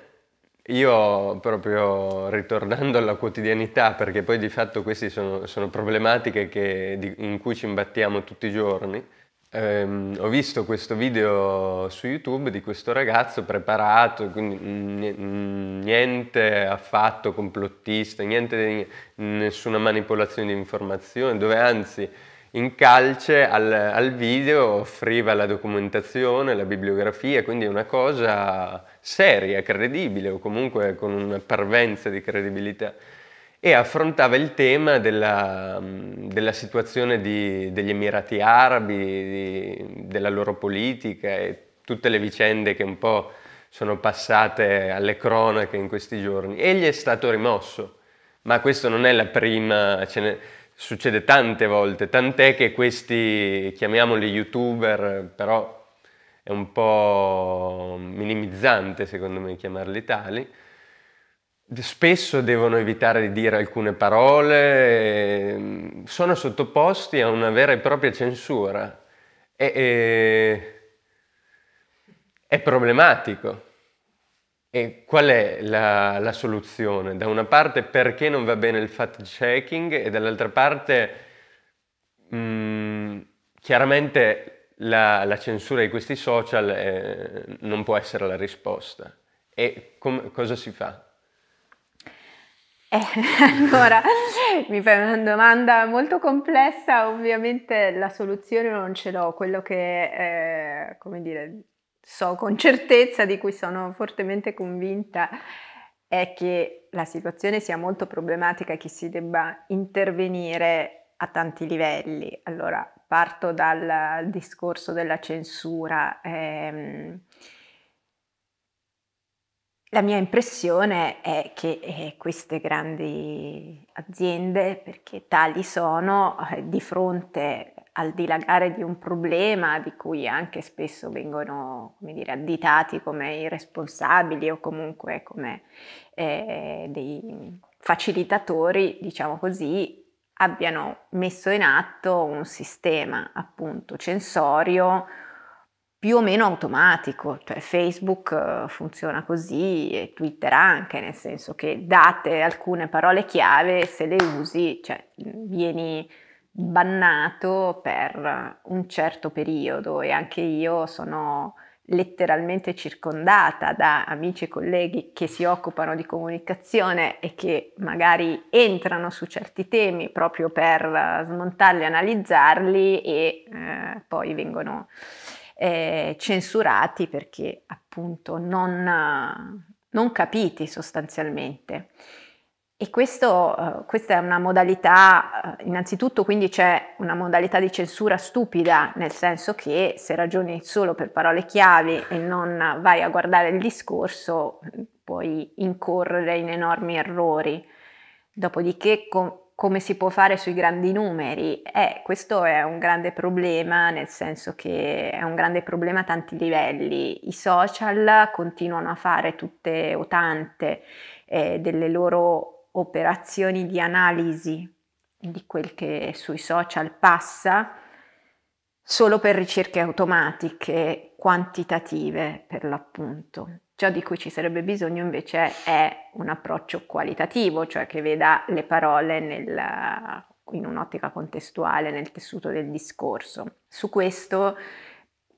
io proprio ritornando alla quotidianità, perché poi di fatto queste sono, sono problematiche che, di, in cui ci imbattiamo tutti i giorni, ehm, ho visto questo video su YouTube di questo ragazzo preparato, quindi niente affatto complottista, niente, nessuna manipolazione di informazione, dove anzi in calce al, al video offriva la documentazione, la bibliografia, quindi una cosa seria, credibile o comunque con una parvenza di credibilità e affrontava il tema della, della situazione di, degli Emirati Arabi, di, della loro politica e tutte le vicende che un po' sono passate alle cronache in questi giorni. Egli è stato rimosso, ma questo non è la prima... Ce ne, succede tante volte, tant'è che questi, chiamiamoli youtuber, però è un po' minimizzante secondo me chiamarli tali, spesso devono evitare di dire alcune parole, sono sottoposti a una vera e propria censura. E, e, è problematico. E qual è la, la, soluzione? Da una parte perché non va bene il fact checking e dall'altra parte mh, mm, chiaramente la, la, censura di questi social eh, non può essere la risposta. E com- cosa si fa? Eh, allora, mi fai una domanda molto complessa, ovviamente la soluzione non ce l'ho, quello che, eh, come dire, so con certezza, di cui sono fortemente convinta, è che la situazione sia molto problematica e che si debba intervenire a tanti livelli. Allora, parto dal discorso della censura. Ehm, la mia impressione è che eh, queste grandi aziende, perché tali sono, eh, di fronte al dilagare di un problema di cui anche spesso vengono come dire, additati come i responsabili o comunque come eh, dei facilitatori, diciamo così, abbiano messo in atto un sistema appunto censorio più o meno automatico, cioè Facebook eh, funziona così e Twitter anche, nel senso che date alcune parole chiave, se le usi, cioè vieni bannato per un certo periodo e anche io sono letteralmente circondata da amici e colleghi che si occupano di comunicazione e che magari entrano su certi temi proprio per smontarli, analizzarli e eh, poi vengono eh, censurati perché appunto non, non capiti sostanzialmente. E questo, eh, questa è una modalità, eh, innanzitutto quindi c'è una modalità di censura stupida, nel senso che se ragioni solo per parole chiavi e non vai a guardare il discorso, puoi incorrere in enormi errori. Dopodiché com- come si può fare sui grandi numeri? Eh, questo è un grande problema, nel senso che è un grande problema a tanti livelli. I social continuano a fare tutte o tante eh, delle loro operazioni di analisi di quel che sui social passa solo per ricerche automatiche, quantitative per l'appunto. Ciò di cui ci sarebbe bisogno invece è un approccio qualitativo, cioè che veda le parole nella, in un'ottica contestuale, nel tessuto del discorso. Su questo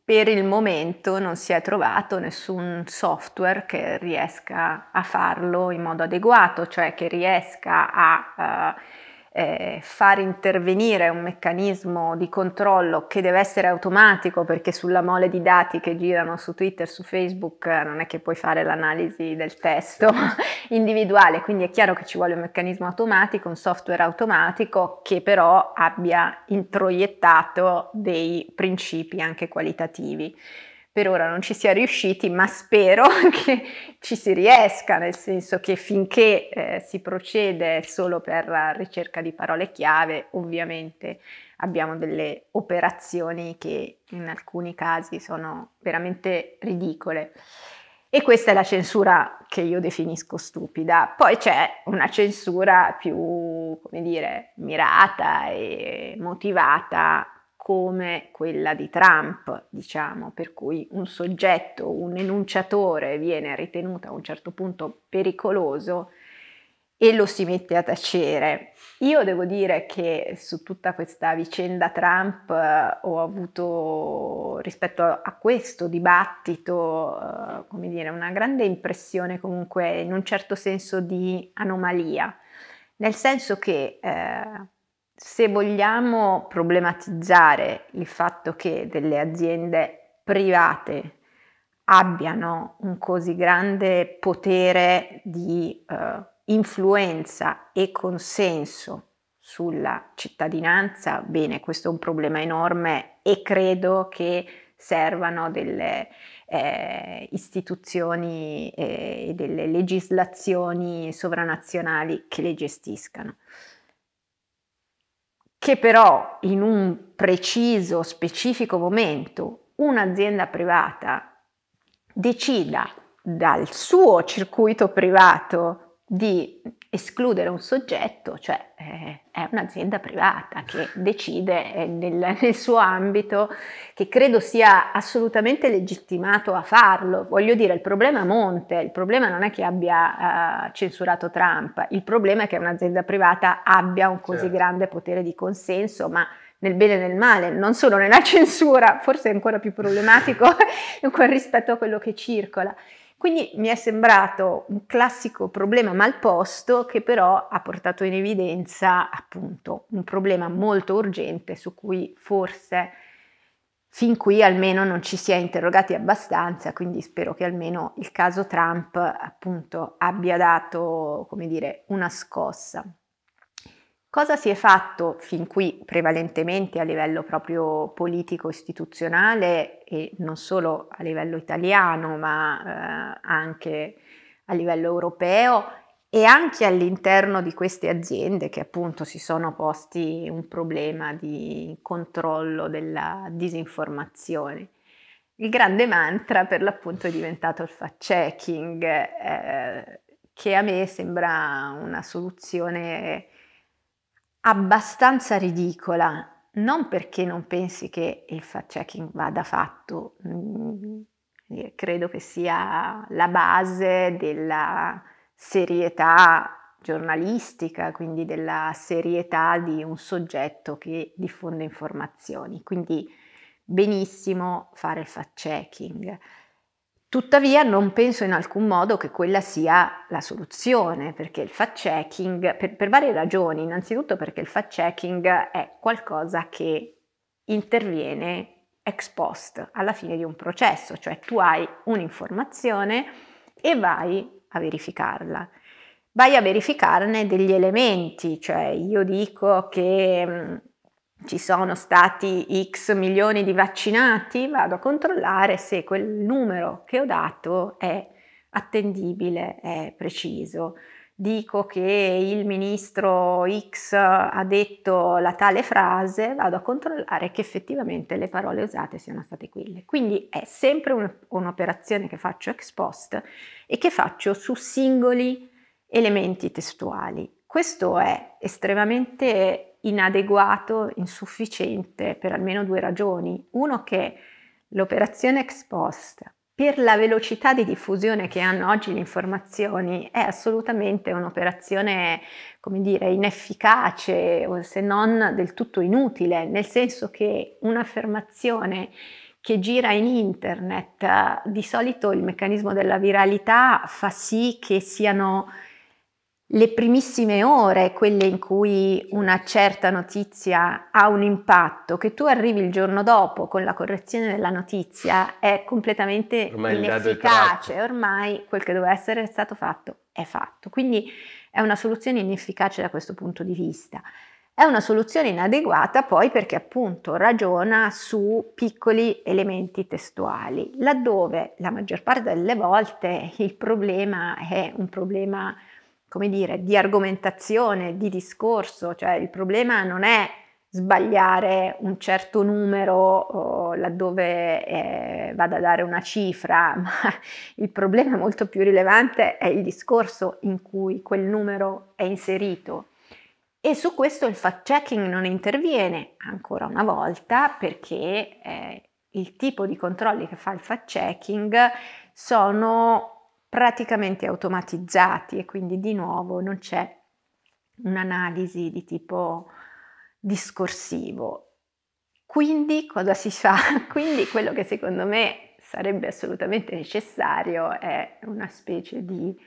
per il momento non si è trovato nessun software che riesca a farlo in modo adeguato, cioè che riesca a... Eh, eh, far intervenire un meccanismo di controllo che deve essere automatico perché sulla mole di dati che girano su Twitter, su Facebook eh, non è che puoi fare l'analisi del testo individuale, quindi è chiaro che ci vuole un meccanismo automatico, un software automatico che però abbia introiettato dei principi anche qualitativi per ora non ci si è riusciti, ma spero che ci si riesca, nel senso che finché eh, si procede solo per ricerca di parole chiave, ovviamente abbiamo delle operazioni che in alcuni casi sono veramente ridicole. E questa è la censura che io definisco stupida. Poi c'è una censura più, come dire, mirata e motivata come quella di Trump, diciamo, per cui un soggetto, un enunciatore viene ritenuto a un certo punto pericoloso e lo si mette a tacere. Io devo dire che su tutta questa vicenda Trump eh, ho avuto rispetto a, questo dibattito, eh, come dire, una grande impressione comunque in un certo senso di anomalia, nel senso che eh, se vogliamo problematizzare il fatto che delle aziende private abbiano un così grande potere di eh, influenza e consenso sulla cittadinanza, bene, questo è un problema enorme e credo che servano delle eh, istituzioni eh, e delle legislazioni sovranazionali che le gestiscano che però in un preciso, specifico momento un'azienda privata decida dal suo circuito privato di escludere un soggetto, cioè eh, è un'azienda privata che decide eh, nel, nel, suo ambito, che credo sia assolutamente legittimato a farlo. Voglio dire, il problema monte, il problema non è che abbia eh, censurato Trump, il problema è che un'azienda privata abbia un così certo. grande potere di consenso, ma nel bene e nel male, non solo nella censura, forse è ancora più problematico rispetto a quello che circola. Quindi mi è sembrato un classico problema mal posto che però ha portato in evidenza appunto un problema molto urgente su cui forse fin qui almeno non ci si è interrogati abbastanza, quindi spero che almeno il caso Trump appunto abbia dato, come dire, una scossa. Cosa si è fatto fin qui prevalentemente a livello proprio politico-istituzionale e non solo a livello italiano ma eh, anche a livello europeo e anche all'interno di queste aziende che appunto si sono posti un problema di controllo della disinformazione. Il grande mantra per l'appunto è diventato il fact-checking eh, che a me sembra una soluzione abbastanza ridicola, non perché non pensi che il fact checking vada fatto, mm, credo che sia la base della serietà giornalistica, quindi della serietà di un soggetto che diffonde informazioni. Quindi benissimo fare il fact checking. Tuttavia non penso in alcun modo che quella sia la soluzione, perché il fact-checking, per, per, varie ragioni, innanzitutto perché il fact-checking è qualcosa che interviene ex post, alla fine di un processo, cioè tu hai un'informazione e vai a verificarla. Vai a verificarne degli elementi, cioè io dico che mm, ci sono stati x milioni di vaccinati, vado a controllare se quel numero che ho dato è attendibile, è preciso. Dico che il ministro X ha detto la tale frase, vado a controllare che effettivamente le parole usate siano state quelle. Quindi è sempre un, un'operazione che faccio ex post e che faccio su singoli elementi testuali. Questo è estremamente inadeguato, insufficiente per almeno due ragioni. Uno che l'operazione ex post, per la velocità di diffusione che hanno oggi le informazioni, è assolutamente un'operazione, come dire, inefficace o se non del tutto inutile, nel senso che un'affermazione che gira in internet, di solito il meccanismo della viralità fa sì che siano le primissime ore, quelle in cui una certa notizia ha un impatto, che tu arrivi il giorno dopo con la correzione della notizia è completamente ormai inefficace, ormai quel che doveva essere stato fatto è fatto. Quindi è una soluzione inefficace da questo punto di vista. È una soluzione inadeguata poi perché appunto ragiona su piccoli elementi testuali, laddove la maggior parte delle volte il problema è un problema come dire, di argomentazione, di discorso, cioè il problema non è sbagliare un certo numero laddove eh, vado a dare una cifra, ma il problema molto più rilevante è il discorso in cui quel numero è inserito. E su questo il fact checking non interviene ancora una volta perché eh, il tipo di controlli che fa il fact checking sono praticamente automatizzati e quindi di nuovo non c'è un'analisi di tipo discorsivo. Quindi cosa si fa? Quindi quello che secondo me sarebbe assolutamente necessario è una specie di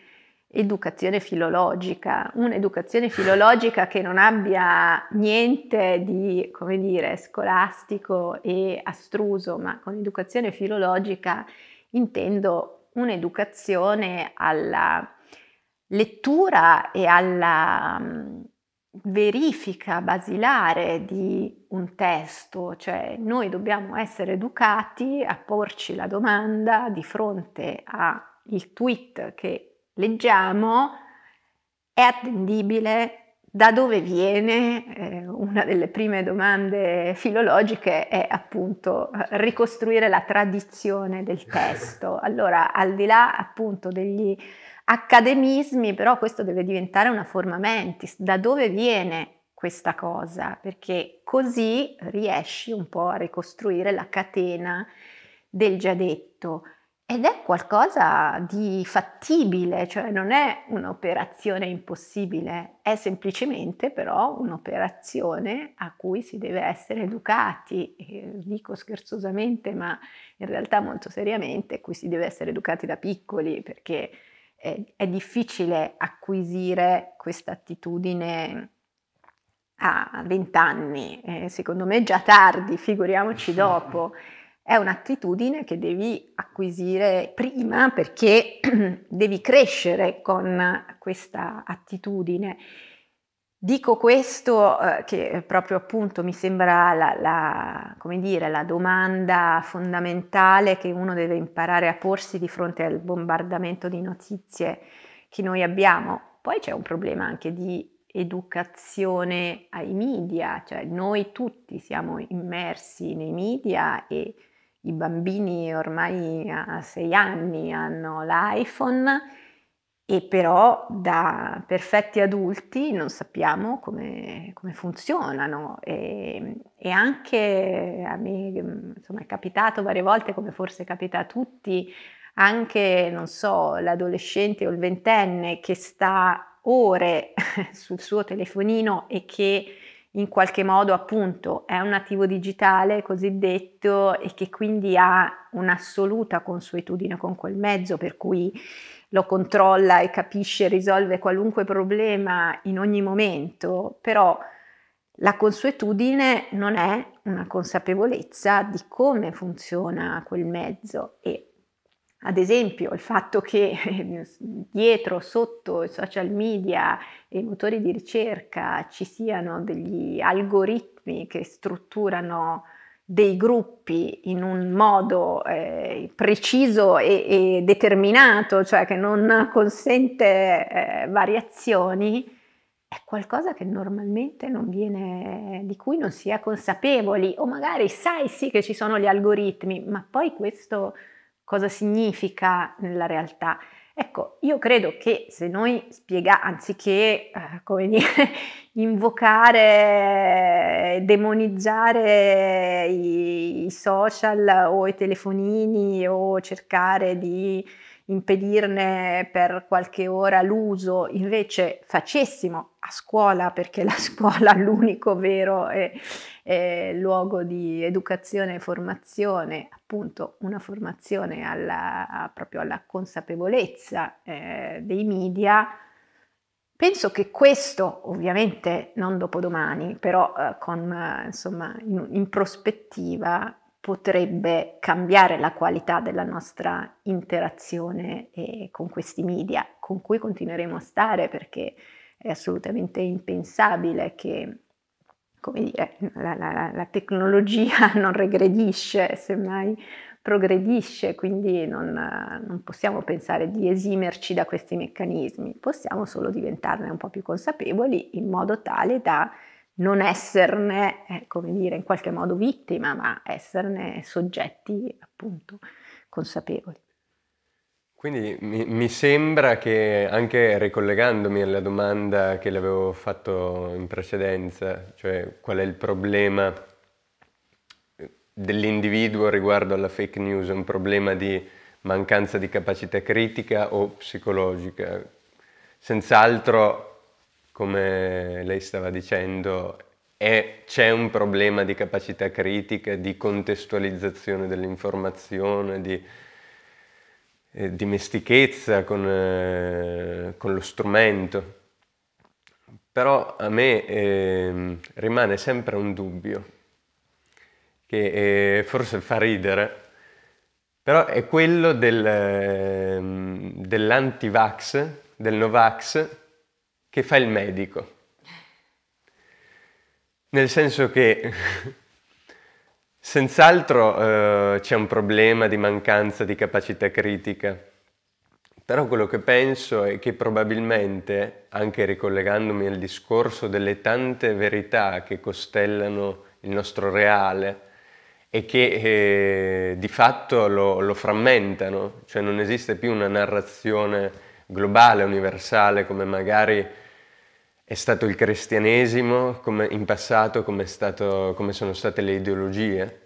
educazione filologica, un'educazione filologica che non abbia niente di, come dire, scolastico e astruso, ma con educazione filologica intendo un'educazione alla lettura e alla verifica basilare di un testo, cioè noi dobbiamo essere educati a porci la domanda di fronte al tweet che leggiamo, è attendibile da dove viene? Eh, una delle prime domande filologiche è appunto eh, ricostruire la tradizione del testo. Allora, al di là appunto degli accademismi, però questo deve diventare una forma mentis. Da dove viene questa cosa? Perché così riesci un po' a ricostruire la catena del già detto. Ed è qualcosa di fattibile, cioè non è un'operazione impossibile, è semplicemente però un'operazione a cui si deve essere educati, e dico scherzosamente ma in realtà molto seriamente, a cui si deve essere educati da piccoli perché è, è difficile acquisire questa attitudine a 20 anni, secondo me è già tardi, figuriamoci dopo. è un'attitudine che devi acquisire prima perché devi crescere con questa attitudine. Dico questo eh, che proprio appunto mi sembra la, la, dire, la, domanda fondamentale che uno deve imparare a porsi di fronte al bombardamento di notizie che noi abbiamo. Poi c'è un problema anche di educazione ai media, cioè noi tutti siamo immersi nei media e i bambini ormai a sei anni hanno l'iPhone e però da perfetti adulti non sappiamo come, come funzionano e, e, anche a me insomma, è capitato varie volte, come forse capita a tutti, anche non so, l'adolescente o il ventenne che sta ore sul suo telefonino e che in qualche modo appunto è un nativo digitale cosiddetto e che quindi ha un'assoluta consuetudine con quel mezzo per cui lo controlla e capisce, risolve qualunque problema in ogni momento, però la consuetudine non è una consapevolezza di come funziona quel mezzo e ad esempio il fatto che eh, dietro, sotto i social media e i motori di ricerca ci siano degli algoritmi che strutturano dei gruppi in un modo eh, preciso e, e, determinato, cioè che non consente eh, variazioni, è qualcosa che normalmente non viene, di cui non si è consapevoli o magari sai sì che ci sono gli algoritmi, ma poi questo cosa significa nella realtà. Ecco, io credo che se noi spieghiamo, anziché, eh, come dire, invocare, demonizzare i, i, social o i telefonini o cercare di impedirne per qualche ora l'uso, invece facessimo a scuola, perché la scuola è l'unico vero... Eh, eh, luogo di educazione e formazione, appunto una formazione alla, proprio alla consapevolezza eh, dei media, Penso che questo, ovviamente non dopodomani, però eh, con, eh, insomma, in, in, prospettiva potrebbe cambiare la qualità della nostra interazione eh, con questi media, con cui continueremo a stare perché è assolutamente impensabile che come dire, la, la, la tecnologia non regredisce, semmai progredisce, quindi non, non, possiamo pensare di esimerci da questi meccanismi, possiamo solo diventarne un po' più consapevoli in modo tale da non esserne, eh, come dire, in qualche modo vittima, ma esserne soggetti appunto consapevoli. Quindi mi, mi, sembra che anche ricollegandomi alla domanda che le avevo fatto in precedenza, cioè qual è il problema dell'individuo riguardo alla fake news, è un problema di mancanza di capacità critica o psicologica. Senz'altro, come lei stava dicendo, c'è un problema di capacità critica, di contestualizzazione dell'informazione, di eh, dimestichezza con, eh, con, lo strumento. Però a me eh, rimane sempre un dubbio, che eh, forse fa ridere, però è quello del, ehm, dell'antivax, del novax, che fa il medico. Nel senso che Senz'altro eh, c'è un problema di mancanza di capacità critica, però quello che penso è che probabilmente, anche ricollegandomi al discorso delle tante verità che costellano il nostro reale e che eh, di fatto lo, lo frammentano, cioè non esiste più una narrazione globale, universale, come magari è stato il cristianesimo come in passato, come, stato, come, sono state le ideologie.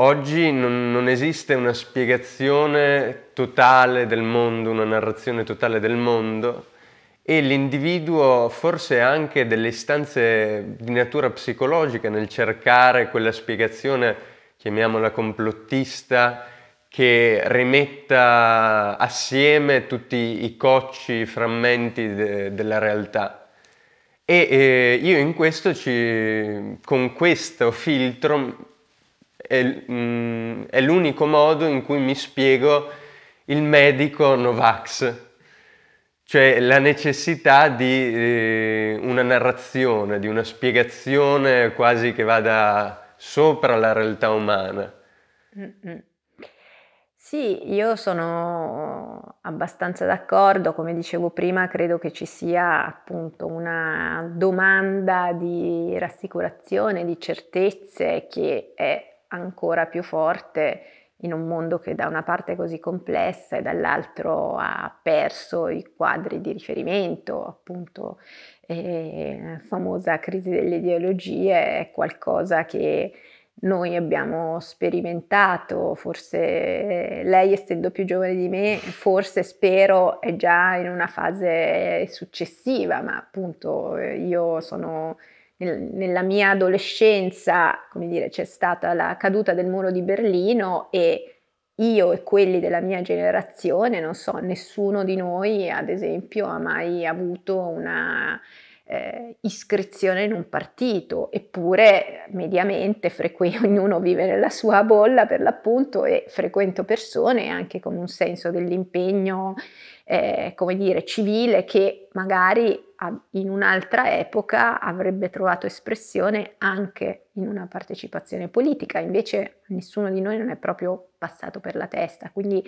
Oggi non, non esiste una spiegazione totale del mondo, una narrazione totale del mondo e l'individuo forse ha anche delle istanze di natura psicologica nel cercare quella spiegazione, chiamiamola complottista, che rimetta assieme tutti i cocci, i frammenti de della realtà. E eh, io in questo ci, con questo filtro è, mm, è l'unico modo in cui mi spiego il medico Novax, cioè la necessità di eh, una narrazione, di una spiegazione quasi che vada sopra la realtà umana. Mm -mm. Sì, io sono abbastanza d'accordo, come dicevo prima, credo che ci sia appunto una domanda di rassicurazione, di certezze che è ancora più forte in un mondo che da una parte è così complessa e dall'altro ha perso i quadri di riferimento, appunto eh, famosa crisi delle ideologie è qualcosa che noi abbiamo sperimentato, forse lei essendo più giovane di me, forse spero è già in una fase successiva, ma appunto eh, io sono nel, nella mia adolescenza, come dire, c'è stata la caduta del muro di Berlino e io e quelli della mia generazione, non so, nessuno di noi, ad esempio, ha mai avuto una eh, iscrizione in un partito, eppure eh, mediamente frequ- ognuno vive nella sua bolla per l'appunto e frequento persone anche con un senso dell'impegno, eh, come dire, civile che magari in un'altra epoca avrebbe trovato espressione anche in una partecipazione politica, invece nessuno di noi non è proprio passato per la testa, quindi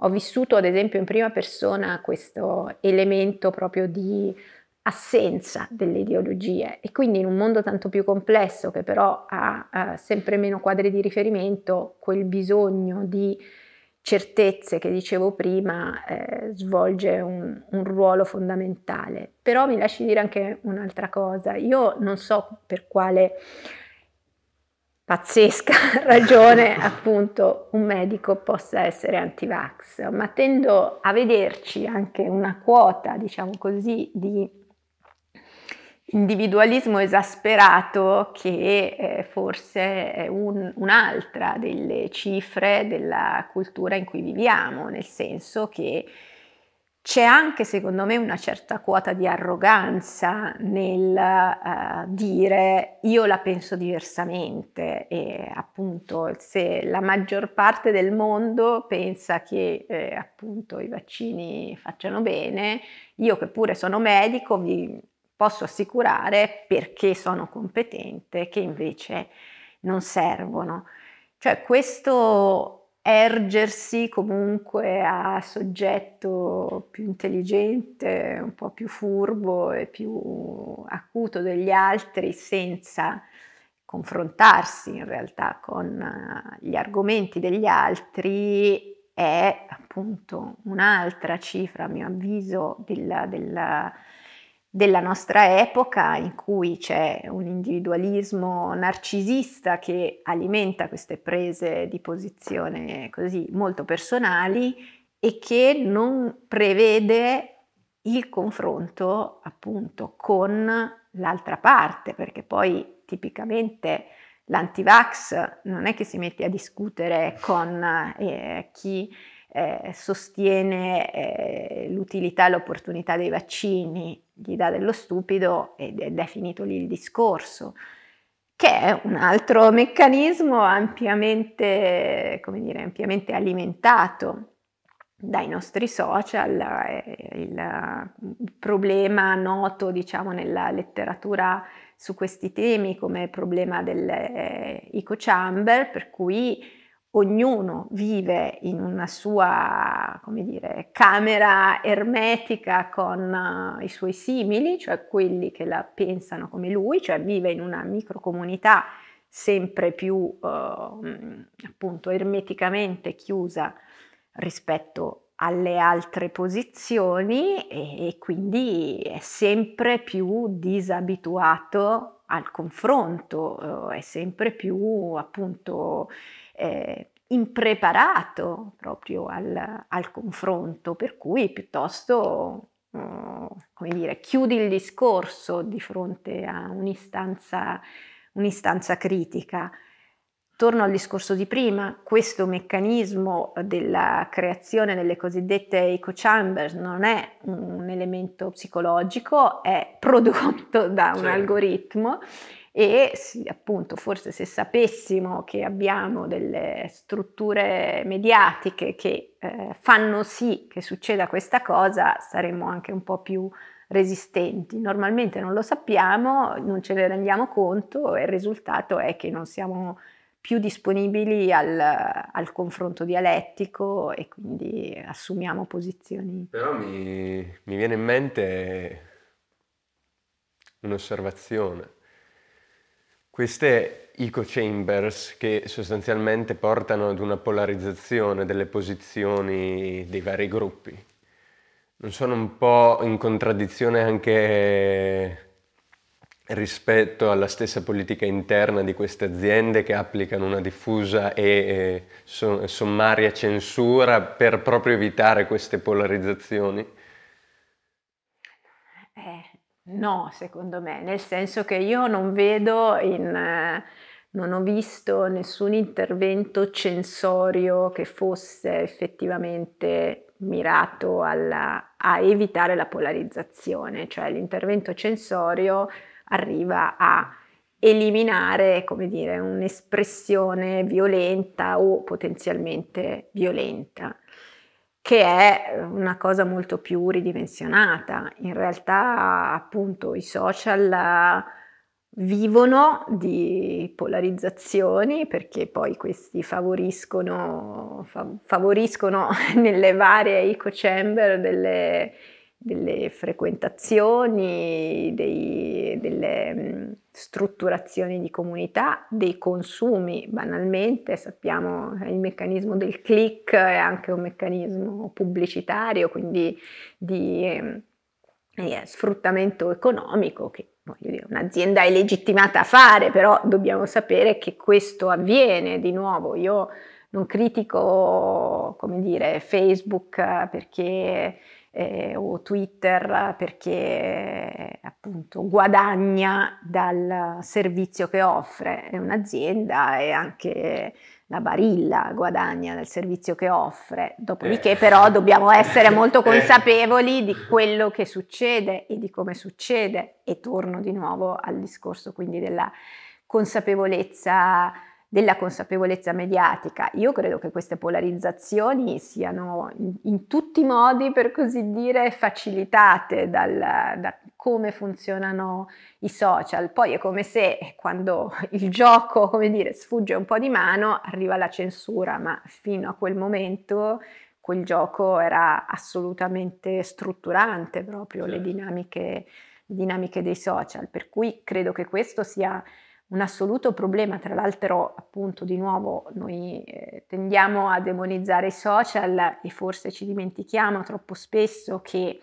ho vissuto ad esempio in prima persona questo elemento proprio di assenza delle ideologie e quindi in un mondo tanto più complesso che però ha, ha eh, sempre meno quadri di riferimento, quel bisogno di certezze che dicevo prima eh, svolge un, un, ruolo fondamentale. Però mi lasci dire anche un'altra cosa, io non so per quale pazzesca ragione appunto un medico possa essere anti-vax, ma tendo a vederci anche una quota, diciamo così, di individualismo esasperato che è eh, forse è un, un'altra delle cifre della cultura in cui viviamo, nel senso che c'è anche secondo me una certa quota di arroganza nel uh, dire io la penso diversamente e appunto se la maggior parte del mondo pensa che eh, appunto i vaccini facciano bene, io che pure sono medico vi posso assicurare perché sono competente, che invece non servono. Cioè questo ergersi comunque a soggetto più intelligente, un po' più furbo e più acuto degli altri senza confrontarsi in realtà con eh, gli argomenti degli altri è appunto un'altra cifra, a mio avviso, della, della della nostra epoca in cui c'è un individualismo narcisista che alimenta queste prese di posizione così molto personali e che non prevede il confronto appunto con l'altra parte, perché poi tipicamente l'antivax non è che si mette a discutere con eh, chi eh, sostiene eh, l'utilità e l'opportunità dei vaccini gli dà dello stupido ed è finito lì il discorso, che è un altro meccanismo ampiamente, dire, ampiamente alimentato dai nostri social, il problema noto diciamo, nella letteratura su questi temi come problema dell'eco eh, chamber, per cui ognuno vive in una sua, come dire, camera ermetica con uh, i suoi simili, cioè quelli che la pensano come lui, cioè vive in una microcomunità sempre più uh, appunto ermeticamente chiusa rispetto alle altre posizioni e, e quindi è sempre più disabituato al confronto, uh, è sempre più appunto eh, impreparato proprio al, al, confronto, per cui piuttosto, eh, come dire, chiudi il discorso di fronte a un'istanza, un'istanza critica. Torno al discorso di prima, questo meccanismo della creazione delle cosiddette eco chambers non è un elemento psicologico, è prodotto da un sì. algoritmo e appunto forse se sapessimo che abbiamo delle strutture mediatiche che eh, fanno sì che succeda questa cosa saremmo anche un po' più resistenti. Normalmente non lo sappiamo, non ce ne rendiamo conto e il risultato è che non siamo più disponibili al, al confronto dialettico e quindi assumiamo posizioni. Però mi, mi viene in mente un'osservazione queste eco chambers che sostanzialmente portano ad una polarizzazione delle posizioni dei vari gruppi. Non sono un po' in contraddizione anche rispetto alla stessa politica interna di queste aziende che applicano una diffusa e sommaria censura per proprio evitare queste polarizzazioni? No, secondo me, nel senso che io non vedo in... Eh, non ho visto nessun intervento censorio che fosse effettivamente mirato alla, a evitare la polarizzazione, cioè l'intervento censorio arriva a eliminare, come dire, un'espressione violenta o potenzialmente violenta che è una cosa molto più ridimensionata. In realtà appunto i social eh, vivono di polarizzazioni perché poi questi favoriscono, fa, favoriscono nelle varie eco chamber delle delle frequentazioni, dei, delle mm, strutturazioni di comunità, dei consumi, banalmente sappiamo che eh, il meccanismo del click è anche un meccanismo pubblicitario, quindi di mm, eh, sfruttamento economico che dire, un'azienda è legittimata a fare, però dobbiamo sapere che questo avviene di nuovo. Io non critico, come dire, Facebook eh, perché eh, o Twitter perché appunto guadagna dal servizio che offre un'azienda e anche la Barilla guadagna dal servizio che offre. Dopodiché eh. però dobbiamo essere molto eh. consapevoli di quello che succede e di come succede e torno di nuovo al discorso quindi della consapevolezza della consapevolezza mediatica. Io credo che queste polarizzazioni siano in, in tutti i modi, per così dire, facilitate dal, da come funzionano i social. Poi è come se quando il gioco, come dire, sfugge un po' di mano, arriva la censura, ma fino a quel momento quel gioco era assolutamente strutturante proprio certo. le, dinamiche, le dinamiche dei social, per cui credo che questo sia un assoluto problema, tra l'altro appunto di nuovo noi eh, tendiamo a demonizzare i social e forse ci dimentichiamo troppo spesso che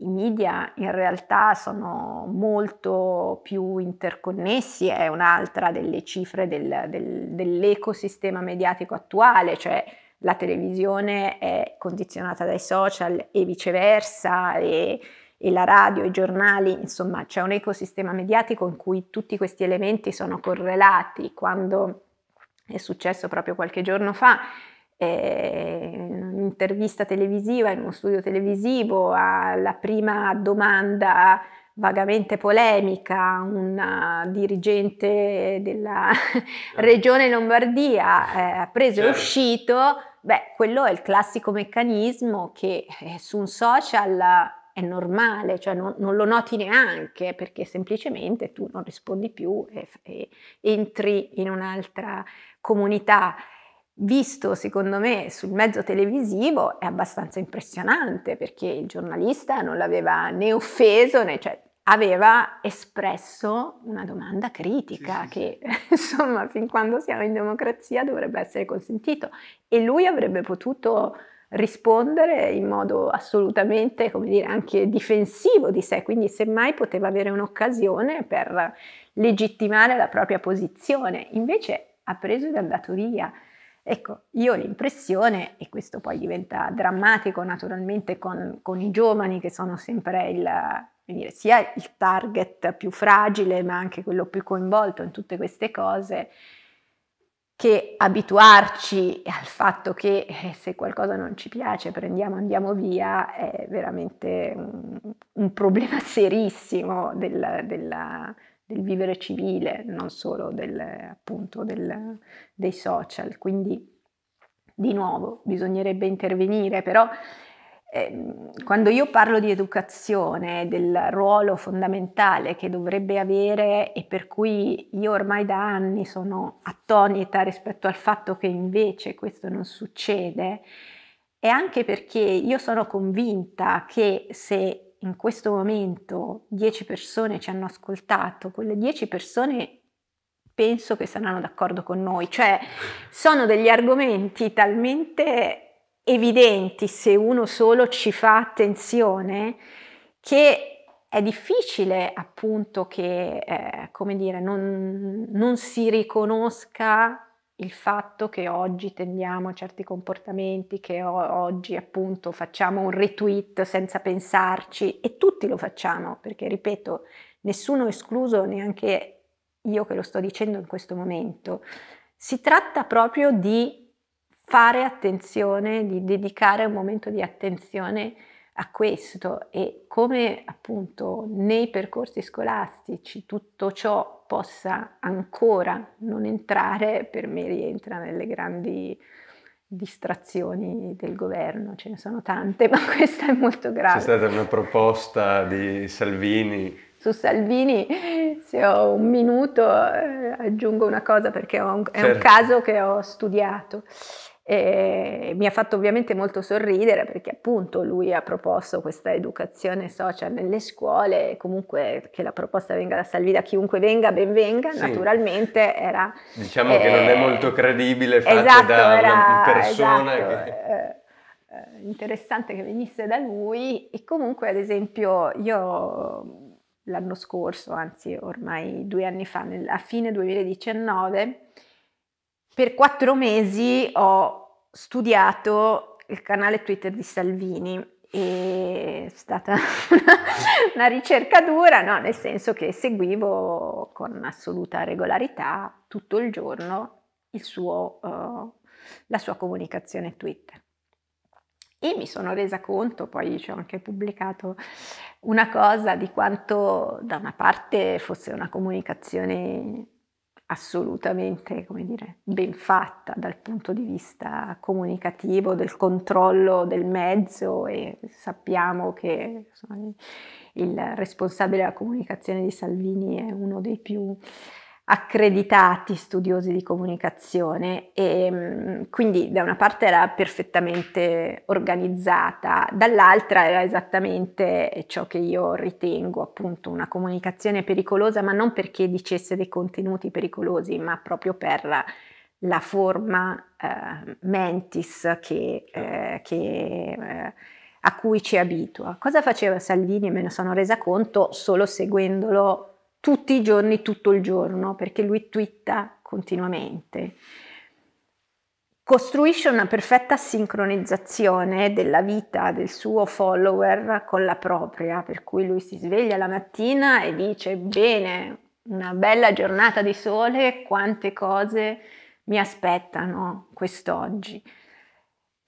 i media in realtà sono molto più interconnessi, è un'altra delle cifre del, del, dell'ecosistema mediatico attuale, cioè la televisione è condizionata dai social e viceversa. E, e la radio, i giornali, insomma c'è un ecosistema mediatico in cui tutti questi elementi sono correlati. Quando è successo proprio qualche giorno fa, eh, un'intervista televisiva in uno studio televisivo, alla prima domanda vagamente polemica, un dirigente della regione Lombardia eh, ha eh, preso e certo. uscito, beh, quello è il classico meccanismo che eh, su un social è normale, cioè non, non, lo noti neanche perché semplicemente tu non rispondi più e, e entri in un'altra comunità. Visto secondo me sul mezzo televisivo è abbastanza impressionante perché il giornalista non l'aveva né offeso né cioè, aveva espresso una domanda critica sì, che sì. insomma fin quando siamo in democrazia dovrebbe essere consentito e lui avrebbe potuto rispondere in modo assolutamente, come dire, anche difensivo di sé, quindi semmai poteva avere un'occasione per legittimare la propria posizione, invece ha preso ed è andato via. Ecco, io ho l'impressione, e questo poi diventa drammatico naturalmente con, con i giovani che sono sempre il, dire, sia il target più fragile ma anche quello più coinvolto in tutte queste cose, che abituarci al fatto che eh, se qualcosa non ci piace prendiamo e andiamo via è veramente un, un problema serissimo del, della, del, vivere civile, non solo del, appunto del, dei social. Quindi di nuovo bisognerebbe intervenire, però Ehm, quando io parlo di educazione, del ruolo fondamentale che dovrebbe avere e per cui io ormai da anni sono attonita rispetto al fatto che invece questo non succede, è anche perché io sono convinta che se in questo momento 10 persone ci hanno ascoltato, quelle 10 persone penso che saranno d'accordo con noi, cioè sono degli argomenti talmente evidenti se uno solo ci fa attenzione che è difficile appunto che, eh, come dire, non, non, si riconosca il fatto che oggi tendiamo a certi comportamenti, che o- oggi appunto facciamo un retweet senza pensarci e tutti lo facciamo, perché ripeto, nessuno escluso, neanche io che lo sto dicendo in questo momento. Si tratta proprio di fare attenzione, di dedicare un momento di attenzione a questo e come appunto nei percorsi scolastici tutto ciò possa ancora non entrare, per me rientra nelle grandi distrazioni del governo, ce ne sono tante, ma questa è molto grave. C'è stata una proposta di Salvini. Su Salvini, se ho un minuto, eh, aggiungo una cosa perché un, è un certo. caso che ho studiato. E mi ha fatto ovviamente molto sorridere perché appunto lui ha proposto questa educazione social nelle scuole e comunque che la proposta venga da Salvi da chiunque venga, ben venga, sì. naturalmente era... Diciamo eh, che non è eh, molto credibile fatta esatto, da era, una persona esatto, che... Eh, eh, interessante che venisse da lui e comunque ad esempio io l'anno scorso, anzi ormai due anni fa, nel, a fine 2019, per quattro mesi ho studiato il canale Twitter di Salvini e è stata una, una ricerca dura, no? nel senso che seguivo con assoluta regolarità tutto il giorno il suo, uh, la sua comunicazione Twitter. E mi sono resa conto, poi ci ho anche pubblicato una cosa di quanto da una parte fosse una comunicazione assolutamente come dire, ben fatta dal punto di vista comunicativo, del controllo del mezzo e sappiamo che insomma, il responsabile della comunicazione di Salvini è uno dei più accreditati studiosi di comunicazione e mm, quindi da una parte era perfettamente organizzata, dall'altra era esattamente ciò che io ritengo appunto una comunicazione pericolosa, ma non perché dicesse dei contenuti pericolosi, ma proprio per la, la forma eh, mentis che, eh, che eh, a cui ci abitua. Cosa faceva Salvini? Me ne sono resa conto solo seguendolo tutti i giorni, tutto il giorno, perché lui twitta continuamente. Costruisce una perfetta sincronizzazione della vita del suo follower con la propria, per cui lui si sveglia la mattina e dice bene, una bella giornata di sole, quante cose mi aspettano quest'oggi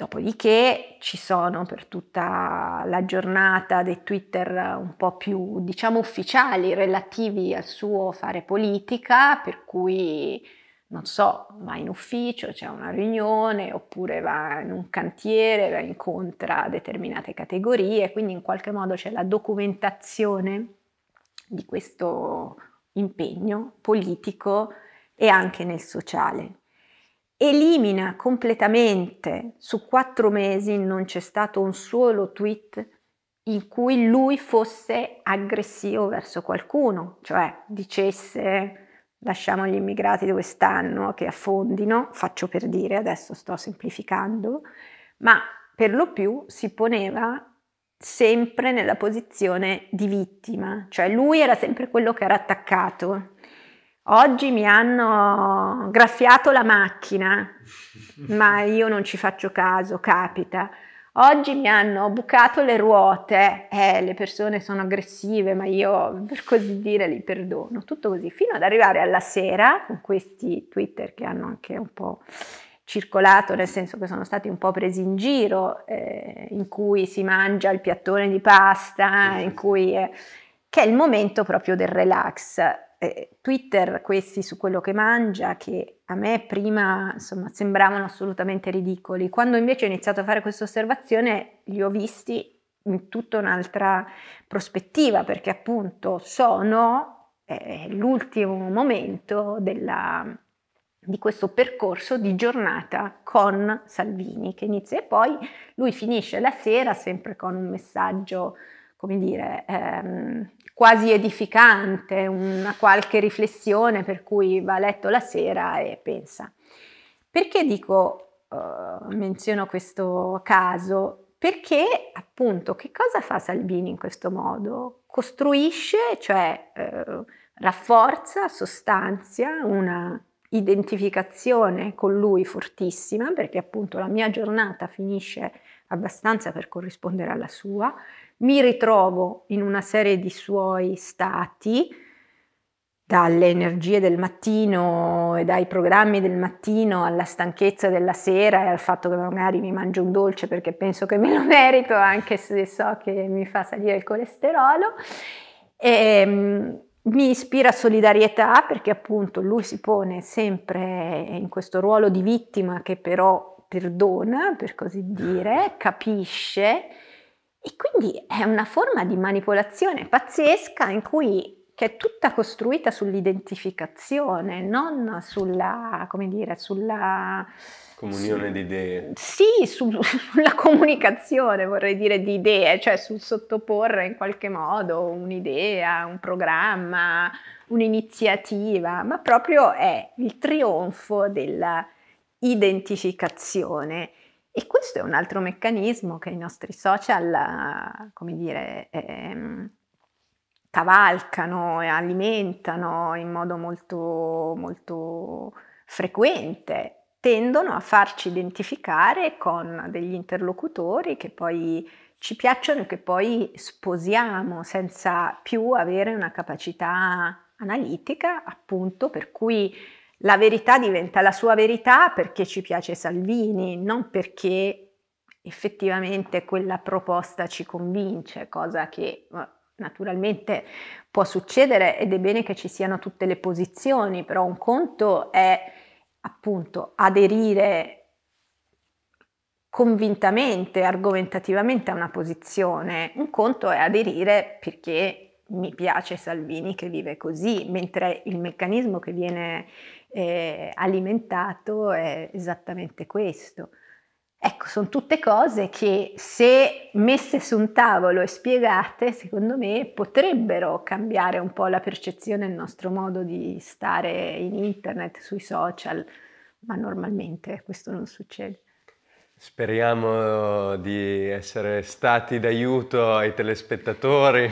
Dopodiché ci sono per tutta la giornata dei Twitter un po' più, diciamo, ufficiali relativi al suo fare politica, per cui non so, va in ufficio, c'è una riunione, oppure va in un cantiere, va incontra determinate categorie, quindi in qualche modo c'è la documentazione di questo impegno politico e anche nel sociale elimina completamente, su quattro mesi non c'è stato un solo tweet in cui lui fosse aggressivo verso qualcuno, cioè dicesse lasciamo gli immigrati dove stanno, che affondino, faccio per dire, adesso sto semplificando, ma per lo più si poneva sempre nella posizione di vittima, cioè lui era sempre quello che era attaccato Oggi mi hanno graffiato la macchina, ma io non ci faccio caso, capita. Oggi mi hanno bucato le ruote, eh, le persone sono aggressive, ma io per così dire li perdono. Tutto così, fino ad arrivare alla sera con questi Twitter che hanno anche un po' circolato, nel senso che sono stati un po' presi in giro, eh, in cui si mangia il piattone di pasta, in cui... È, che è il momento proprio del relax eh, Twitter questi su quello che mangia che a me prima insomma, sembravano assolutamente ridicoli. Quando invece ho iniziato a fare questa osservazione li ho visti in tutta un'altra prospettiva perché appunto sono eh, l'ultimo momento della, di questo percorso di giornata con Salvini che inizia e poi lui finisce la sera sempre con un messaggio come dire, ehm, quasi edificante, una qualche riflessione per cui va a letto la sera e pensa. Perché dico, eh, menziono questo caso? Perché appunto che cosa fa Salvini in questo modo? Costruisce, cioè eh, rafforza, sostanzia una identificazione con lui fortissima, perché appunto la mia giornata finisce abbastanza per corrispondere alla sua, mi ritrovo in una serie di suoi stati, dalle energie del mattino e dai programmi del mattino alla stanchezza della sera e al fatto che magari mi mangio un dolce perché penso che me lo merito, anche se so che mi fa salire il colesterolo. E, ehm, mi ispira solidarietà perché appunto lui si pone sempre in questo ruolo di vittima che però perdona, per così dire, capisce e quindi è una forma di manipolazione pazzesca in cui che è tutta costruita sull'identificazione, non sulla, come dire, sulla... Comunione su, di idee. Sì, su, sulla comunicazione, vorrei dire, di idee, cioè sul sottoporre in qualche modo un'idea, un programma, un'iniziativa, ma proprio è il trionfo dell'identificazione e questo è un altro meccanismo che i nostri social, come dire, ehm, cavalcano e alimentano in modo molto, molto frequente. Tendono a farci identificare con degli interlocutori che poi ci piacciono e che poi sposiamo senza più avere una capacità analitica, appunto, per cui la verità diventa la sua verità perché ci piace Salvini, non perché effettivamente quella proposta ci convince, cosa che eh, naturalmente può succedere ed è bene che ci siano tutte le posizioni, però un conto è appunto aderire convintamente, argomentativamente a una posizione, un conto è aderire perché mi piace Salvini che vive così, mentre il meccanismo che viene eh, alimentato è esattamente questo. Ecco, sono tutte cose che se messe su un tavolo e spiegate, secondo me potrebbero cambiare un po' la percezione il nostro modo di stare in internet, sui social, ma normalmente questo non succede. Speriamo di essere stati d'aiuto ai telespettatori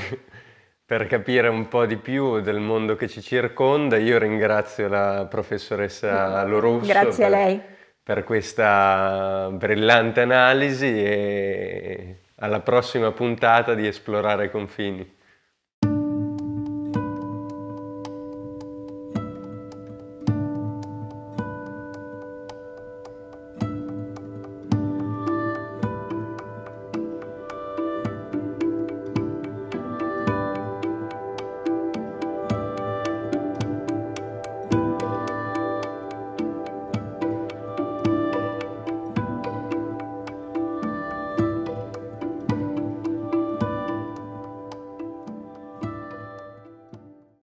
per capire un po' di più del mondo che ci circonda. Io ringrazio la professoressa Lorusso. Grazie per, a lei. Per questa brillante analisi e alla prossima puntata di Esplorare i confini.